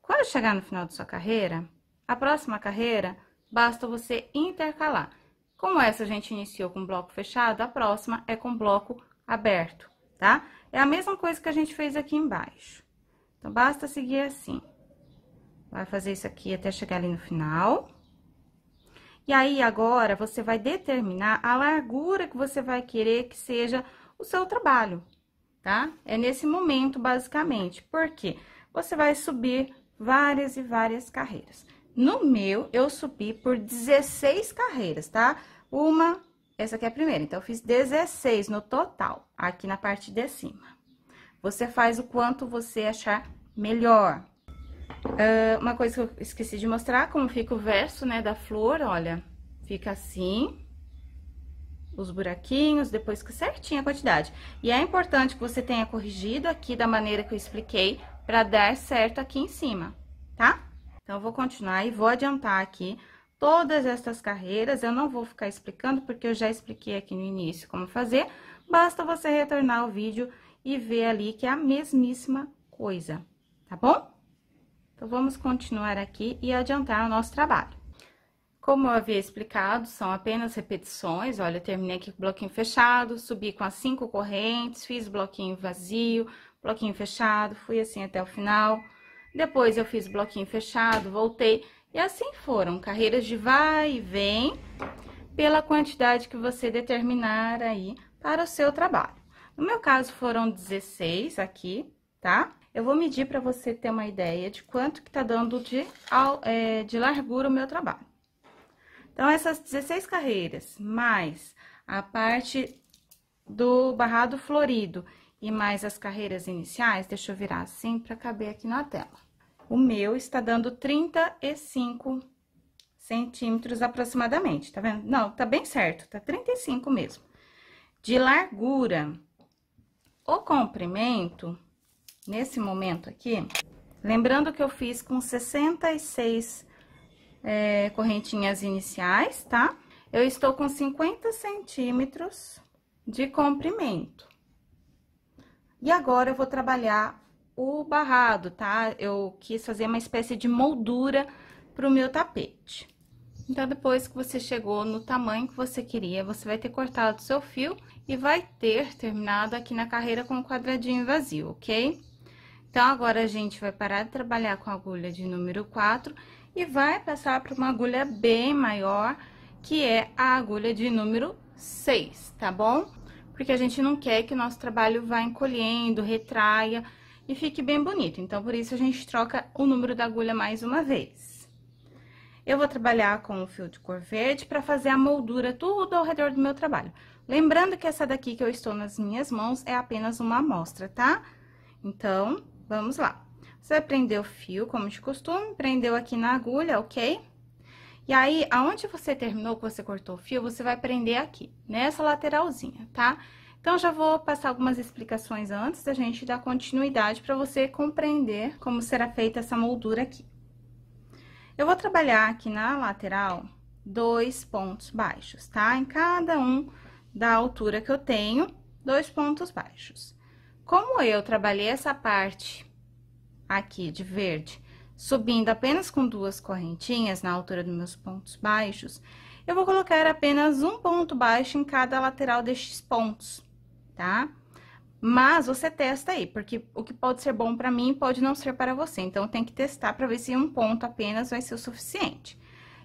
Quando chegar no final da sua carreira, a próxima carreira basta você intercalar. Como essa a gente iniciou com bloco fechado, a próxima é com bloco aberto, tá? É a mesma coisa que a gente fez aqui embaixo. Então, basta seguir assim. Vai fazer isso aqui até chegar ali no final. E aí, agora, você vai determinar a largura que você vai querer que seja o seu trabalho, tá? É nesse momento, basicamente. porque Você vai subir várias e várias carreiras. No meu, eu subi por 16 carreiras, tá? Uma, essa aqui é a primeira, então, eu fiz 16 no total, aqui na parte de cima. Você faz o quanto você achar melhor, Uh, uma coisa que eu esqueci de mostrar, como fica o verso, né, da flor, olha. Fica assim, os buraquinhos, depois que certinha a quantidade. E é importante que você tenha corrigido aqui da maneira que eu expliquei, para dar certo aqui em cima, tá? Então, eu vou continuar e vou adiantar aqui todas estas carreiras. Eu não vou ficar explicando, porque eu já expliquei aqui no início como fazer. Basta você retornar o vídeo e ver ali que é a mesmíssima coisa, tá bom? Então, vamos continuar aqui e adiantar o nosso trabalho. Como eu havia explicado, são apenas repetições. Olha, eu terminei aqui com o bloquinho fechado, subi com as cinco correntes, fiz bloquinho vazio, bloquinho fechado, fui assim até o final. Depois eu fiz bloquinho fechado, voltei. E assim foram, carreiras de vai e vem, pela quantidade que você determinar aí para o seu trabalho. No meu caso, foram 16 aqui, tá? Eu vou medir para você ter uma ideia de quanto que tá dando de, é, de largura o meu trabalho. Então, essas 16 carreiras, mais a parte do barrado florido e mais as carreiras iniciais, deixa eu virar assim para caber aqui na tela. O meu está dando 35 centímetros aproximadamente, tá vendo? Não, tá bem certo, tá 35 mesmo. De largura, o comprimento nesse momento aqui, lembrando que eu fiz com 66 é, correntinhas iniciais, tá? Eu estou com 50 centímetros de comprimento. E agora, eu vou trabalhar o barrado, tá? Eu quis fazer uma espécie de moldura pro meu tapete. Então, depois que você chegou no tamanho que você queria, você vai ter cortado o seu fio e vai ter terminado aqui na carreira com um quadradinho vazio, ok? Então, agora a gente vai parar de trabalhar com a agulha de número 4 e vai passar para uma agulha bem maior, que é a agulha de número 6, tá bom? Porque a gente não quer que o nosso trabalho vá encolhendo, retraia e fique bem bonito. Então, por isso, a gente troca o número da agulha mais uma vez. Eu vou trabalhar com o fio de cor verde para fazer a moldura tudo ao redor do meu trabalho. Lembrando que essa daqui que eu estou nas minhas mãos é apenas uma amostra, tá? Então, Vamos lá. Você vai prender o fio, como de costume, prendeu aqui na agulha, ok? E aí, aonde você terminou, que você cortou o fio, você vai prender aqui, nessa lateralzinha, tá? Então, já vou passar algumas explicações antes da gente dar continuidade para você compreender como será feita essa moldura aqui. Eu vou trabalhar aqui na lateral dois pontos baixos, tá? Em cada um da altura que eu tenho, dois pontos baixos. Como eu trabalhei essa parte aqui de verde, subindo apenas com duas correntinhas na altura dos meus pontos baixos, eu vou colocar apenas um ponto baixo em cada lateral destes pontos, tá? Mas você testa aí, porque o que pode ser bom para mim pode não ser para você. Então, tem que testar para ver se um ponto apenas vai ser o suficiente.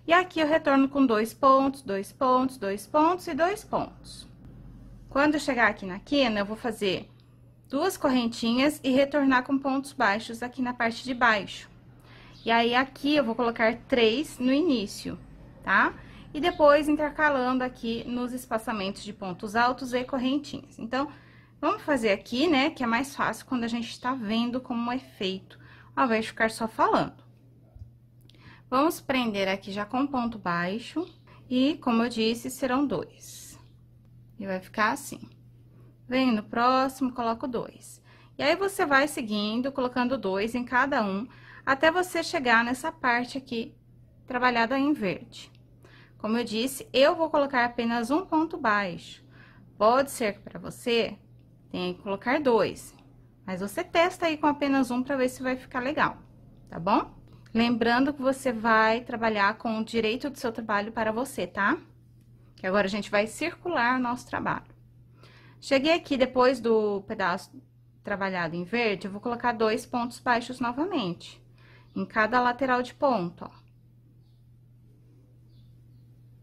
E aqui eu retorno com dois pontos, dois pontos, dois pontos e dois pontos. Quando eu chegar aqui na quina, eu vou fazer duas correntinhas e retornar com pontos baixos aqui na parte de baixo. E aí, aqui eu vou colocar três no início, tá? E depois intercalando aqui nos espaçamentos de pontos altos e correntinhas. Então, vamos fazer aqui, né, que é mais fácil quando a gente tá vendo como é feito, ao invés de ficar só falando. Vamos prender aqui já com ponto baixo e, como eu disse, serão dois. E vai ficar assim. Vem no próximo, coloco dois. E aí, você vai seguindo, colocando dois em cada um, até você chegar nessa parte aqui, trabalhada em verde. Como eu disse, eu vou colocar apenas um ponto baixo. Pode ser que para você tenha que colocar dois, mas você testa aí com apenas um para ver se vai ficar legal, tá bom? Lembrando que você vai trabalhar com o direito do seu trabalho para você, tá? Que agora a gente vai circular o nosso trabalho. Cheguei aqui depois do pedaço trabalhado em verde, eu vou colocar dois pontos baixos novamente, em cada lateral de ponto, ó.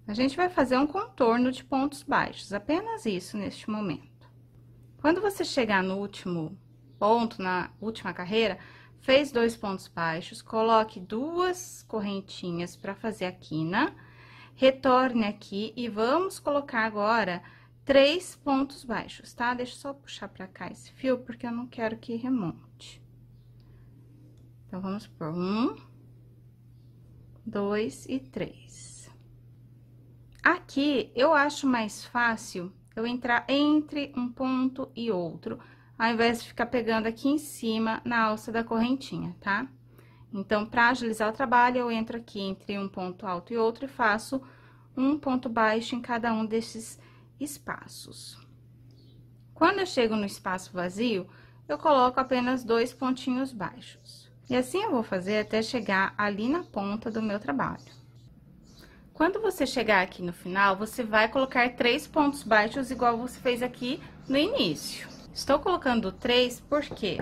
A gente vai fazer um contorno de pontos baixos, apenas isso neste momento. Quando você chegar no último ponto, na última carreira, fez dois pontos baixos, coloque duas correntinhas para fazer a quina, retorne aqui e vamos colocar agora três pontos baixos, tá? Deixa eu só puxar pra cá esse fio, porque eu não quero que remonte. Então, vamos por um, dois e três. Aqui, eu acho mais fácil eu entrar entre um ponto e outro, ao invés de ficar pegando aqui em cima na alça da correntinha, tá? Então, para agilizar o trabalho, eu entro aqui entre um ponto alto e outro e faço um ponto baixo em cada um desses espaços. Quando eu chego no espaço vazio, eu coloco apenas dois pontinhos baixos. E assim eu vou fazer até chegar ali na ponta do meu trabalho. Quando você chegar aqui no final, você vai colocar três pontos baixos igual você fez aqui no início. Estou colocando três porque,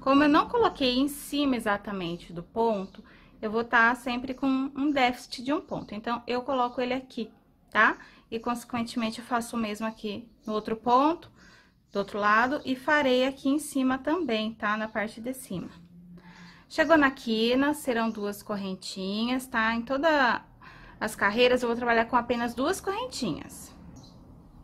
como eu não coloquei em cima exatamente do ponto, eu vou estar sempre com um déficit de um ponto. Então, eu coloco ele aqui, tá? e consequentemente eu faço o mesmo aqui no outro ponto, do outro lado, e farei aqui em cima também, tá? Na parte de cima. Chegou na quina, serão duas correntinhas, tá? Em todas as carreiras, eu vou trabalhar com apenas duas correntinhas.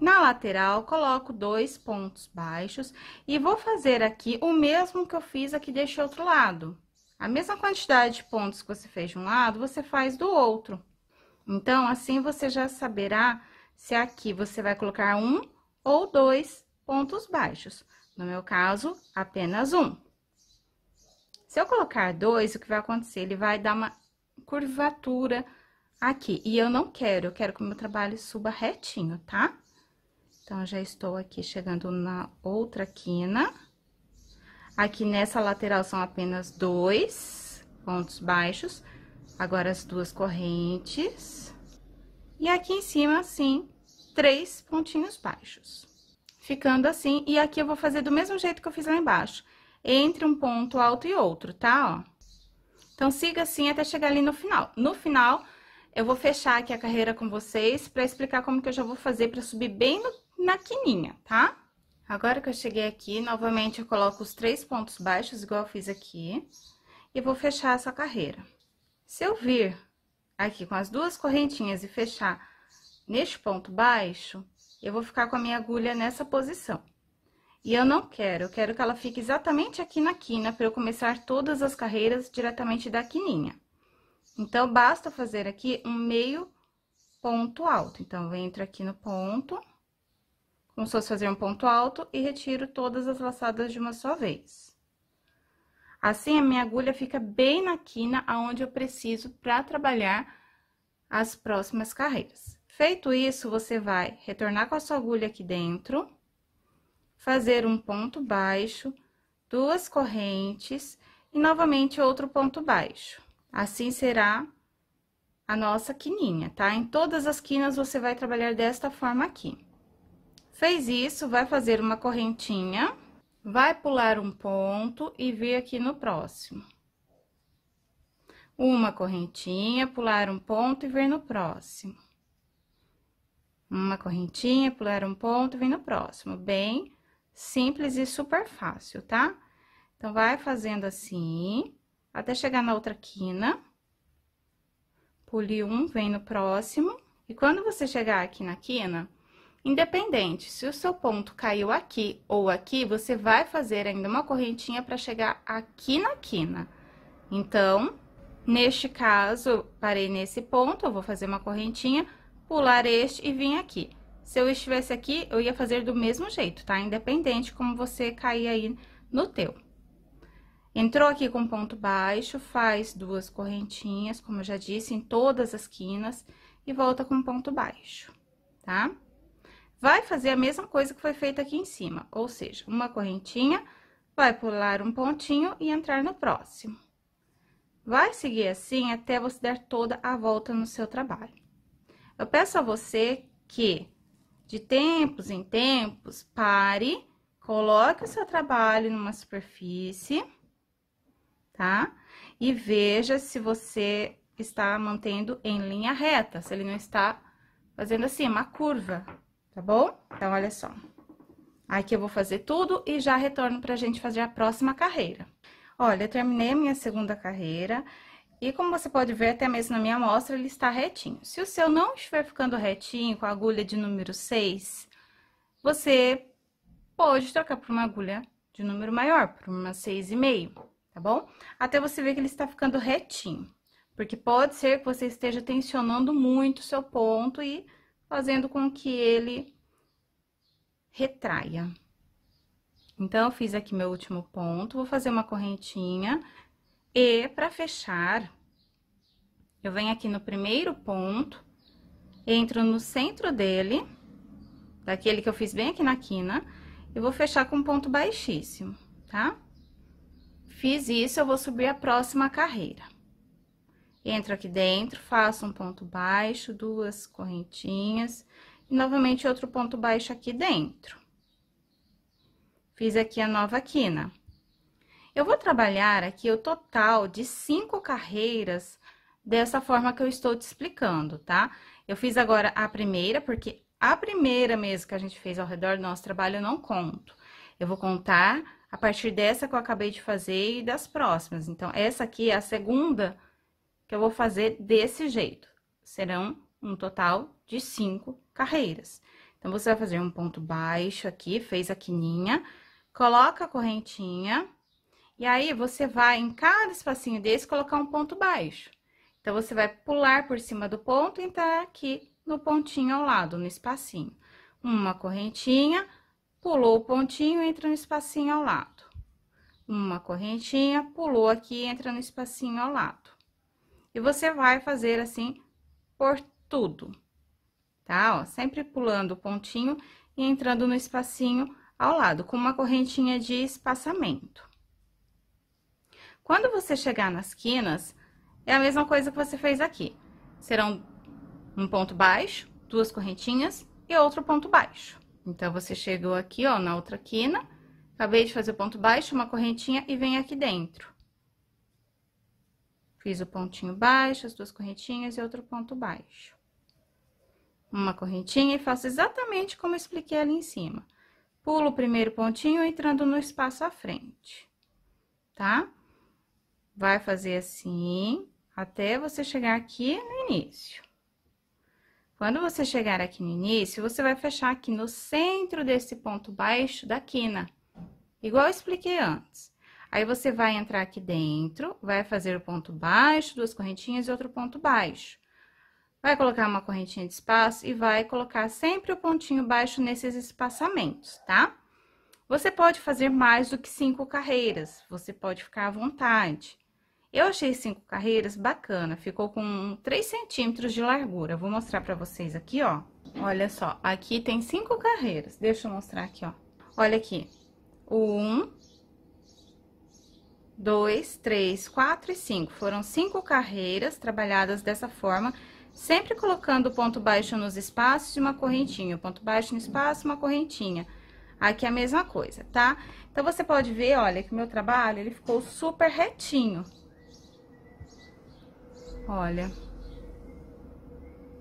Na lateral, coloco dois pontos baixos e vou fazer aqui o mesmo que eu fiz aqui deste outro lado. A mesma quantidade de pontos que você fez de um lado, você faz do outro. Então, assim, você já saberá se aqui você vai colocar um ou dois pontos baixos. No meu caso, apenas um. Se eu colocar dois, o que vai acontecer? Ele vai dar uma curvatura aqui. E eu não quero, eu quero que o meu trabalho suba retinho, tá? Então, já estou aqui chegando na outra quina. Aqui nessa lateral são apenas dois pontos baixos. Agora, as duas correntes. E aqui em cima, assim, três pontinhos baixos. Ficando assim, e aqui eu vou fazer do mesmo jeito que eu fiz lá embaixo. Entre um ponto alto e outro, tá? Ó. Então, siga assim até chegar ali no final. No final, eu vou fechar aqui a carreira com vocês para explicar como que eu já vou fazer para subir bem no, na quininha, tá? Agora que eu cheguei aqui, novamente eu coloco os três pontos baixos, igual eu fiz aqui, e vou fechar essa carreira. Se eu vir aqui com as duas correntinhas e fechar neste ponto baixo, eu vou ficar com a minha agulha nessa posição. E eu não quero, eu quero que ela fique exatamente aqui na quina, para eu começar todas as carreiras diretamente da quininha. Então, basta fazer aqui um meio ponto alto. Então, eu entro aqui no ponto, como se fosse fazer um ponto alto, e retiro todas as laçadas de uma só vez. Assim, a minha agulha fica bem na quina aonde eu preciso para trabalhar as próximas carreiras. Feito isso, você vai retornar com a sua agulha aqui dentro, fazer um ponto baixo, duas correntes e novamente outro ponto baixo. Assim será a nossa quininha, tá? Em todas as quinas você vai trabalhar desta forma aqui. Fez isso, vai fazer uma correntinha vai pular um ponto e vir aqui no próximo. Uma correntinha, pular um ponto e vir no próximo. Uma correntinha, pular um ponto e vir no próximo. Bem simples e super fácil, tá? Então, vai fazendo assim, até chegar na outra quina. Pule um, vem no próximo. E quando você chegar aqui na quina Independente, se o seu ponto caiu aqui ou aqui, você vai fazer ainda uma correntinha para chegar aqui na quina. Então, neste caso, parei nesse ponto, eu vou fazer uma correntinha, pular este e vim aqui. Se eu estivesse aqui, eu ia fazer do mesmo jeito, tá? Independente como você cair aí no teu. Entrou aqui com ponto baixo, faz duas correntinhas, como eu já disse, em todas as quinas, e volta com ponto baixo, tá? Tá? vai fazer a mesma coisa que foi feita aqui em cima, ou seja, uma correntinha, vai pular um pontinho e entrar no próximo. Vai seguir assim até você dar toda a volta no seu trabalho. Eu peço a você que, de tempos em tempos, pare, coloque o seu trabalho numa superfície, tá? E veja se você está mantendo em linha reta, se ele não está fazendo assim, uma curva, tá bom? Então, olha só. Aqui eu vou fazer tudo e já retorno pra gente fazer a próxima carreira. Olha, eu terminei a minha segunda carreira e como você pode ver, até mesmo na minha amostra, ele está retinho. Se o seu não estiver ficando retinho com a agulha de número 6, você pode trocar por uma agulha de número maior, por uma 6,5, tá bom? Até você ver que ele está ficando retinho. Porque pode ser que você esteja tensionando muito o seu ponto e fazendo com que ele retraia. Então, eu fiz aqui meu último ponto, vou fazer uma correntinha e, para fechar, eu venho aqui no primeiro ponto, entro no centro dele, daquele que eu fiz bem aqui na quina, e vou fechar com um ponto baixíssimo, tá? Fiz isso, eu vou subir a próxima carreira. Entro aqui dentro, faço um ponto baixo, duas correntinhas, e novamente outro ponto baixo aqui dentro. Fiz aqui a nova quina. Eu vou trabalhar aqui o total de cinco carreiras dessa forma que eu estou te explicando, tá? Eu fiz agora a primeira, porque a primeira mesmo que a gente fez ao redor do nosso trabalho eu não conto. Eu vou contar a partir dessa que eu acabei de fazer e das próximas. Então, essa aqui é a segunda que eu vou fazer desse jeito. Serão um total de cinco carreiras. Então, você vai fazer um ponto baixo aqui, fez a quininha, coloca a correntinha, e aí você vai em cada espacinho desse colocar um ponto baixo. Então, você vai pular por cima do ponto e entrar aqui no pontinho ao lado, no espacinho. Uma correntinha, pulou o pontinho, entra no espacinho ao lado. Uma correntinha, pulou aqui, entra no espacinho ao lado. E você vai fazer assim por tudo, tá? Ó, sempre pulando o pontinho e entrando no espacinho ao lado, com uma correntinha de espaçamento. Quando você chegar nas quinas, é a mesma coisa que você fez aqui. Serão um ponto baixo, duas correntinhas e outro ponto baixo. Então, você chegou aqui, ó, na outra quina, acabei de fazer o ponto baixo, uma correntinha e vem aqui dentro. Fiz o pontinho baixo, as duas correntinhas e outro ponto baixo. Uma correntinha e faço exatamente como expliquei ali em cima. Pulo o primeiro pontinho entrando no espaço à frente, tá? Vai fazer assim até você chegar aqui no início. Quando você chegar aqui no início, você vai fechar aqui no centro desse ponto baixo da quina, igual eu expliquei antes. Aí você vai entrar aqui dentro, vai fazer o ponto baixo, duas correntinhas e outro ponto baixo. Vai colocar uma correntinha de espaço e vai colocar sempre o pontinho baixo nesses espaçamentos, tá? Você pode fazer mais do que cinco carreiras, você pode ficar à vontade. Eu achei cinco carreiras bacana, ficou com três centímetros de largura. Vou mostrar pra vocês aqui, ó. Olha só, aqui tem cinco carreiras. Deixa eu mostrar aqui, ó. Olha aqui. O um, dois, três, quatro e cinco. Foram cinco carreiras trabalhadas dessa forma, sempre colocando ponto baixo nos espaços e uma correntinha. Ponto baixo no espaço, uma correntinha. Aqui é a mesma coisa, tá? Então, você pode ver, olha, que o meu trabalho, ele ficou super retinho. Olha.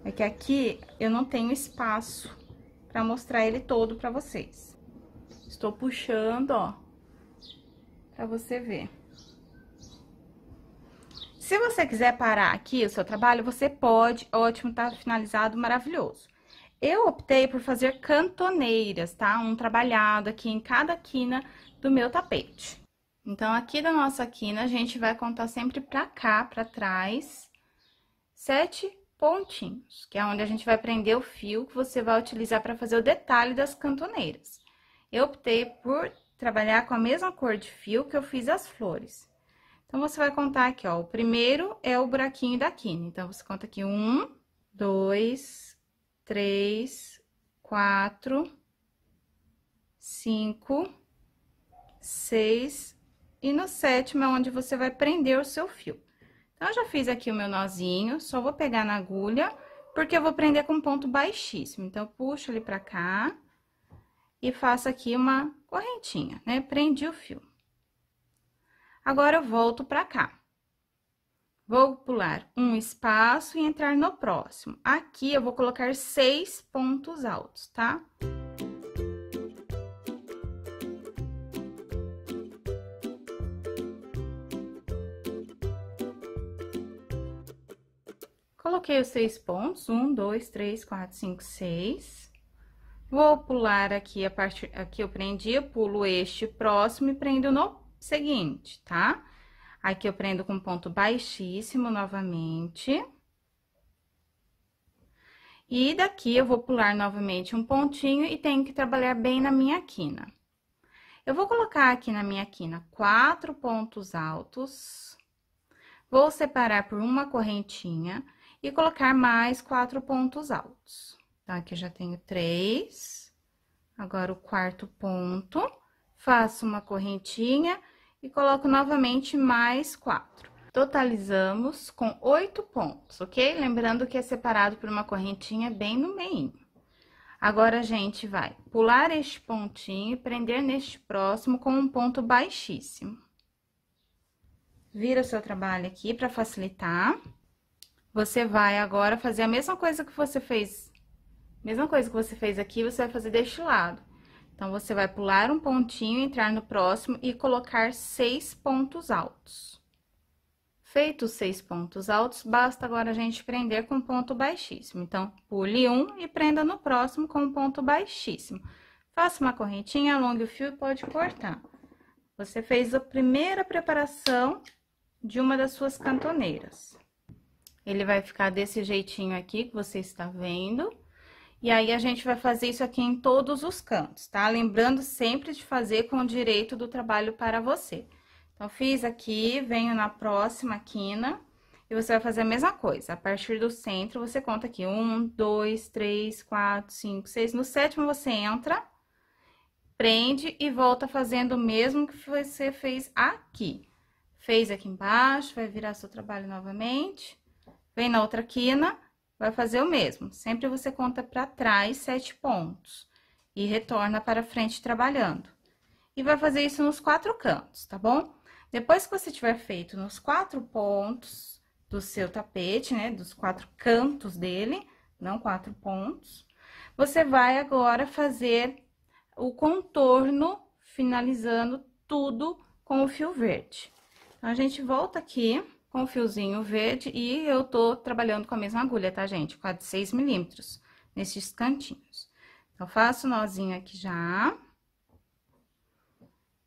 É que aqui eu não tenho espaço pra mostrar ele todo pra vocês. Estou puxando, ó, pra você ver. Se você quiser parar aqui o seu trabalho, você pode. Ótimo, tá finalizado, maravilhoso. Eu optei por fazer cantoneiras, tá? Um trabalhado aqui em cada quina do meu tapete. Então, aqui da nossa quina, a gente vai contar sempre pra cá, pra trás, sete pontinhos, que é onde a gente vai prender o fio que você vai utilizar para fazer o detalhe das cantoneiras. Eu optei por trabalhar com a mesma cor de fio que eu fiz as flores. Então, você vai contar aqui, ó, o primeiro é o buraquinho da quina. Então, você conta aqui um, dois, três, quatro, cinco, seis, e no sétimo é onde você vai prender o seu fio. Então, eu já fiz aqui o meu nozinho, só vou pegar na agulha, porque eu vou prender com ponto baixíssimo. Então, eu puxo ele pra cá e faço aqui uma correntinha, né? Prendi o fio. Agora, eu volto para cá. Vou pular um espaço e entrar no próximo. Aqui, eu vou colocar seis pontos altos, tá? Coloquei os seis pontos, um, dois, três, quatro, cinco, seis. Vou pular aqui a parte, aqui eu prendi, eu pulo este próximo e prendo no seguinte, tá? Aqui eu prendo com ponto baixíssimo novamente. E daqui eu vou pular novamente um pontinho e tenho que trabalhar bem na minha quina. Eu vou colocar aqui na minha quina quatro pontos altos. Vou separar por uma correntinha e colocar mais quatro pontos altos. Então, aqui já tenho três. Agora, o quarto ponto. Faço uma correntinha e coloco novamente mais quatro. Totalizamos com oito pontos, ok? Lembrando que é separado por uma correntinha bem no meio. Agora, a gente vai pular este pontinho e prender neste próximo com um ponto baixíssimo. Vira o seu trabalho aqui para facilitar. Você vai agora fazer a mesma coisa que você fez, mesma coisa que você fez aqui, você vai fazer deste lado. Então, você vai pular um pontinho, entrar no próximo e colocar seis pontos altos. Feitos seis pontos altos, basta agora a gente prender com ponto baixíssimo. Então, pule um e prenda no próximo com ponto baixíssimo. Faça uma correntinha, alongue o fio e pode cortar. Você fez a primeira preparação de uma das suas cantoneiras. Ele vai ficar desse jeitinho aqui que você está vendo. E aí, a gente vai fazer isso aqui em todos os cantos, tá? Lembrando sempre de fazer com o direito do trabalho para você. Então, fiz aqui, venho na próxima quina e você vai fazer a mesma coisa. A partir do centro, você conta aqui, um, dois, três, quatro, cinco, seis. No sétimo, você entra, prende e volta fazendo o mesmo que você fez aqui. Fez aqui embaixo, vai virar seu trabalho novamente, vem na outra quina vai fazer o mesmo. Sempre você conta para trás sete pontos e retorna para frente trabalhando. E vai fazer isso nos quatro cantos, tá bom? Depois que você tiver feito nos quatro pontos do seu tapete, né, dos quatro cantos dele, não quatro pontos, você vai agora fazer o contorno, finalizando tudo com o fio verde. Então, a gente volta aqui com o fiozinho verde e eu tô trabalhando com a mesma agulha, tá, gente? Com a de 6 milímetros, nesses cantinhos. Então, faço o nozinho aqui já.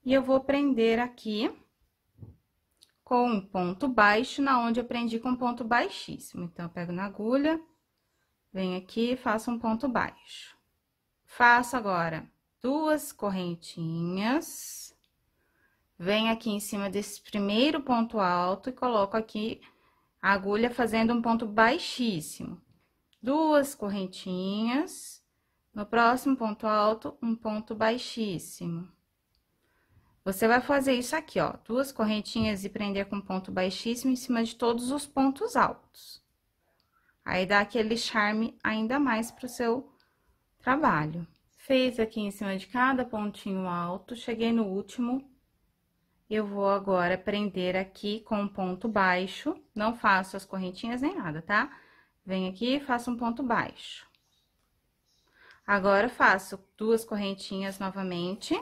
E eu vou prender aqui com um ponto baixo, na onde eu prendi com um ponto baixíssimo. Então, eu pego na agulha, venho aqui e faço um ponto baixo. Faço agora duas correntinhas. Venho aqui em cima desse primeiro ponto alto e coloco aqui a agulha fazendo um ponto baixíssimo. Duas correntinhas. No próximo ponto alto, um ponto baixíssimo. Você vai fazer isso aqui, ó. Duas correntinhas e prender com ponto baixíssimo em cima de todos os pontos altos. Aí dá aquele charme ainda mais pro seu trabalho. Fez aqui em cima de cada pontinho alto, cheguei no último, eu vou agora prender aqui com um ponto baixo, não faço as correntinhas nem nada, tá? Venho aqui e faço um ponto baixo. Agora, faço duas correntinhas novamente.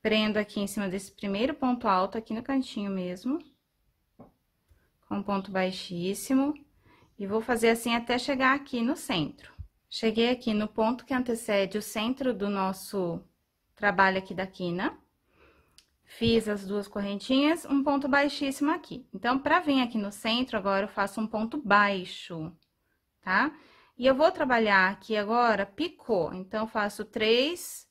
Prendo aqui em cima desse primeiro ponto alto, aqui no cantinho mesmo. Com um ponto baixíssimo. E vou fazer assim até chegar aqui no centro. Cheguei aqui no ponto que antecede o centro do nosso trabalho aqui da quina. Fiz as duas correntinhas, um ponto baixíssimo aqui. Então, pra vir aqui no centro, agora eu faço um ponto baixo, tá? E eu vou trabalhar aqui agora picô. Então, faço três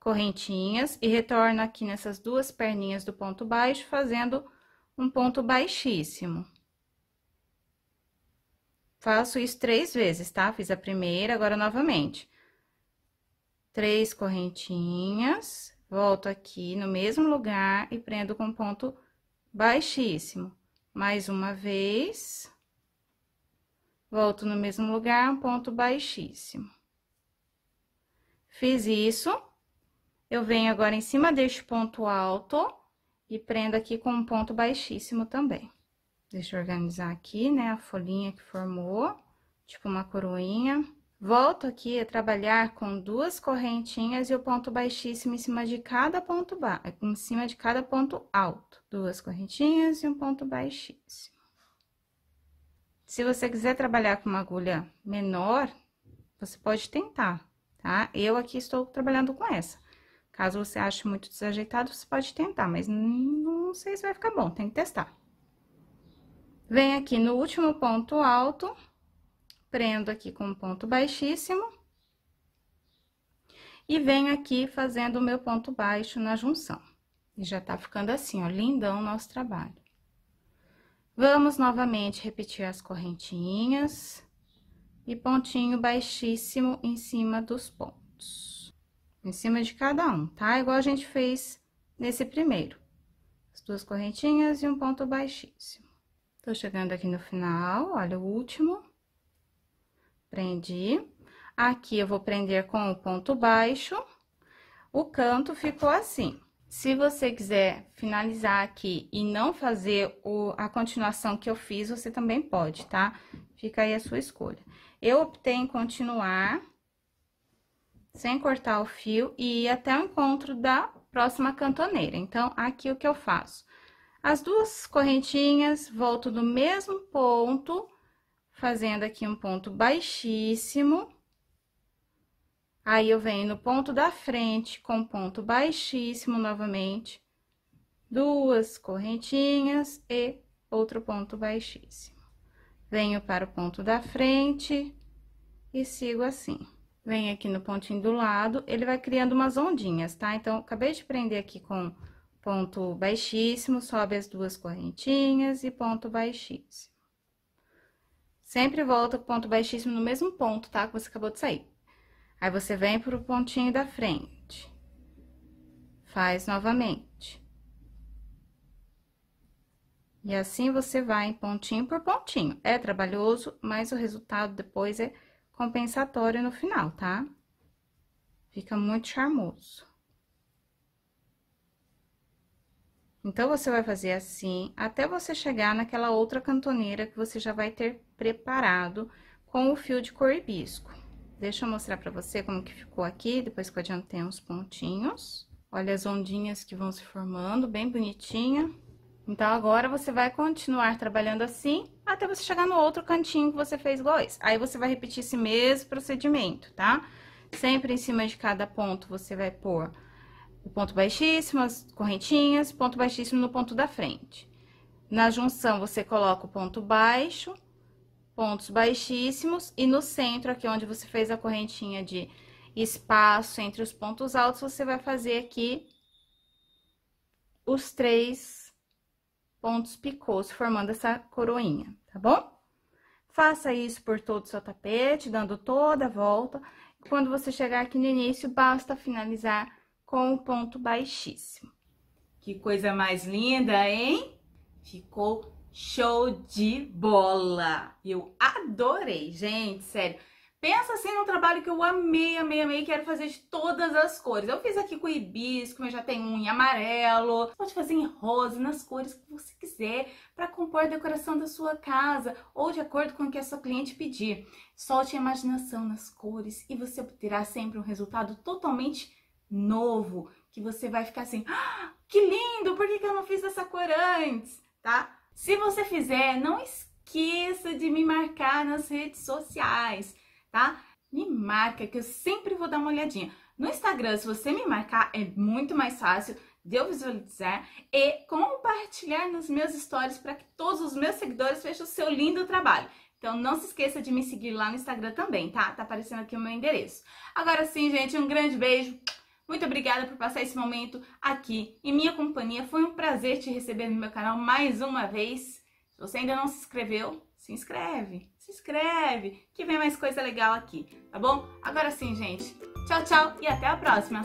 correntinhas e retorno aqui nessas duas perninhas do ponto baixo, fazendo um ponto baixíssimo. Faço isso três vezes, tá? Fiz a primeira, agora novamente três correntinhas, volto aqui no mesmo lugar e prendo com ponto baixíssimo. Mais uma vez, volto no mesmo lugar, ponto baixíssimo. Fiz isso, eu venho agora em cima deste ponto alto e prendo aqui com um ponto baixíssimo também. Deixa eu organizar aqui, né, a folhinha que formou, tipo uma coroinha. Volto aqui a trabalhar com duas correntinhas e o ponto baixíssimo em cima de cada ponto ba... em cima de cada ponto alto. Duas correntinhas e um ponto baixíssimo. Se você quiser trabalhar com uma agulha menor, você pode tentar, tá? Eu aqui estou trabalhando com essa. Caso você ache muito desajeitado, você pode tentar, mas não sei se vai ficar bom, tem que testar. Vem aqui no último ponto alto prendo aqui com um ponto baixíssimo. E venho aqui fazendo o meu ponto baixo na junção. E já tá ficando assim, ó, lindão o nosso trabalho. Vamos novamente repetir as correntinhas e pontinho baixíssimo em cima dos pontos. Em cima de cada um, tá? Igual a gente fez nesse primeiro. As duas correntinhas e um ponto baixíssimo. Tô chegando aqui no final, olha o último. Prendi. Aqui eu vou prender com o ponto baixo. O canto ficou assim. Se você quiser finalizar aqui e não fazer o, a continuação que eu fiz, você também pode, tá? Fica aí a sua escolha. Eu optei em continuar sem cortar o fio e ir até o encontro da próxima cantoneira. Então, aqui o que eu faço? As duas correntinhas, volto do mesmo ponto fazendo aqui um ponto baixíssimo. Aí, eu venho no ponto da frente com ponto baixíssimo novamente, duas correntinhas e outro ponto baixíssimo. Venho para o ponto da frente e sigo assim. Venho aqui no pontinho do lado, ele vai criando umas ondinhas, tá? Então, acabei de prender aqui com ponto baixíssimo, sobe as duas correntinhas e ponto baixíssimo. Sempre volta o ponto baixíssimo no mesmo ponto, tá? Que você acabou de sair. Aí, você vem pro pontinho da frente. Faz novamente. E assim você vai pontinho por pontinho. É trabalhoso, mas o resultado depois é compensatório no final, tá? Fica muito charmoso. Então, você vai fazer assim até você chegar naquela outra cantoneira que você já vai ter preparado com o fio de cor hibisco. Deixa eu mostrar pra você como que ficou aqui, depois que eu adiantei uns pontinhos. Olha as ondinhas que vão se formando, bem bonitinha. Então, agora você vai continuar trabalhando assim até você chegar no outro cantinho que você fez igual esse. Aí, você vai repetir esse mesmo procedimento, tá? Sempre em cima de cada ponto, você vai pôr o ponto baixíssimo, as correntinhas, ponto baixíssimo no ponto da frente. Na junção, você coloca o ponto baixo, pontos baixíssimos, e no centro, aqui onde você fez a correntinha de espaço entre os pontos altos, você vai fazer aqui os três pontos picôs, formando essa coroinha, tá bom? Faça isso por todo o seu tapete, dando toda a volta. Quando você chegar aqui no início, basta finalizar com o ponto baixíssimo. Que coisa mais linda, hein? Ficou show de bola! Eu adorei, gente, sério. Pensa assim num trabalho que eu amei, amei, amei, quero fazer de todas as cores. Eu fiz aqui com hibisco, mas já tem um em amarelo. Pode fazer em rosa, nas cores que você quiser, para compor a decoração da sua casa ou de acordo com o que a sua cliente pedir. Solte a imaginação nas cores e você obterá sempre um resultado totalmente novo, que você vai ficar assim, ah, que lindo, por que, que eu não fiz essa cor antes, tá? Se você fizer, não esqueça de me marcar nas redes sociais, tá? Me marca que eu sempre vou dar uma olhadinha. No Instagram, se você me marcar, é muito mais fácil de eu visualizar e compartilhar nos meus stories para que todos os meus seguidores vejam o seu lindo trabalho. Então não se esqueça de me seguir lá no Instagram também, tá? Tá aparecendo aqui o meu endereço. Agora sim, gente, um grande beijo. Muito obrigada por passar esse momento aqui em minha companhia. Foi um prazer te receber no meu canal mais uma vez. Se você ainda não se inscreveu, se inscreve, se inscreve, que vem mais coisa legal aqui, tá bom? Agora sim, gente. Tchau, tchau e até a próxima.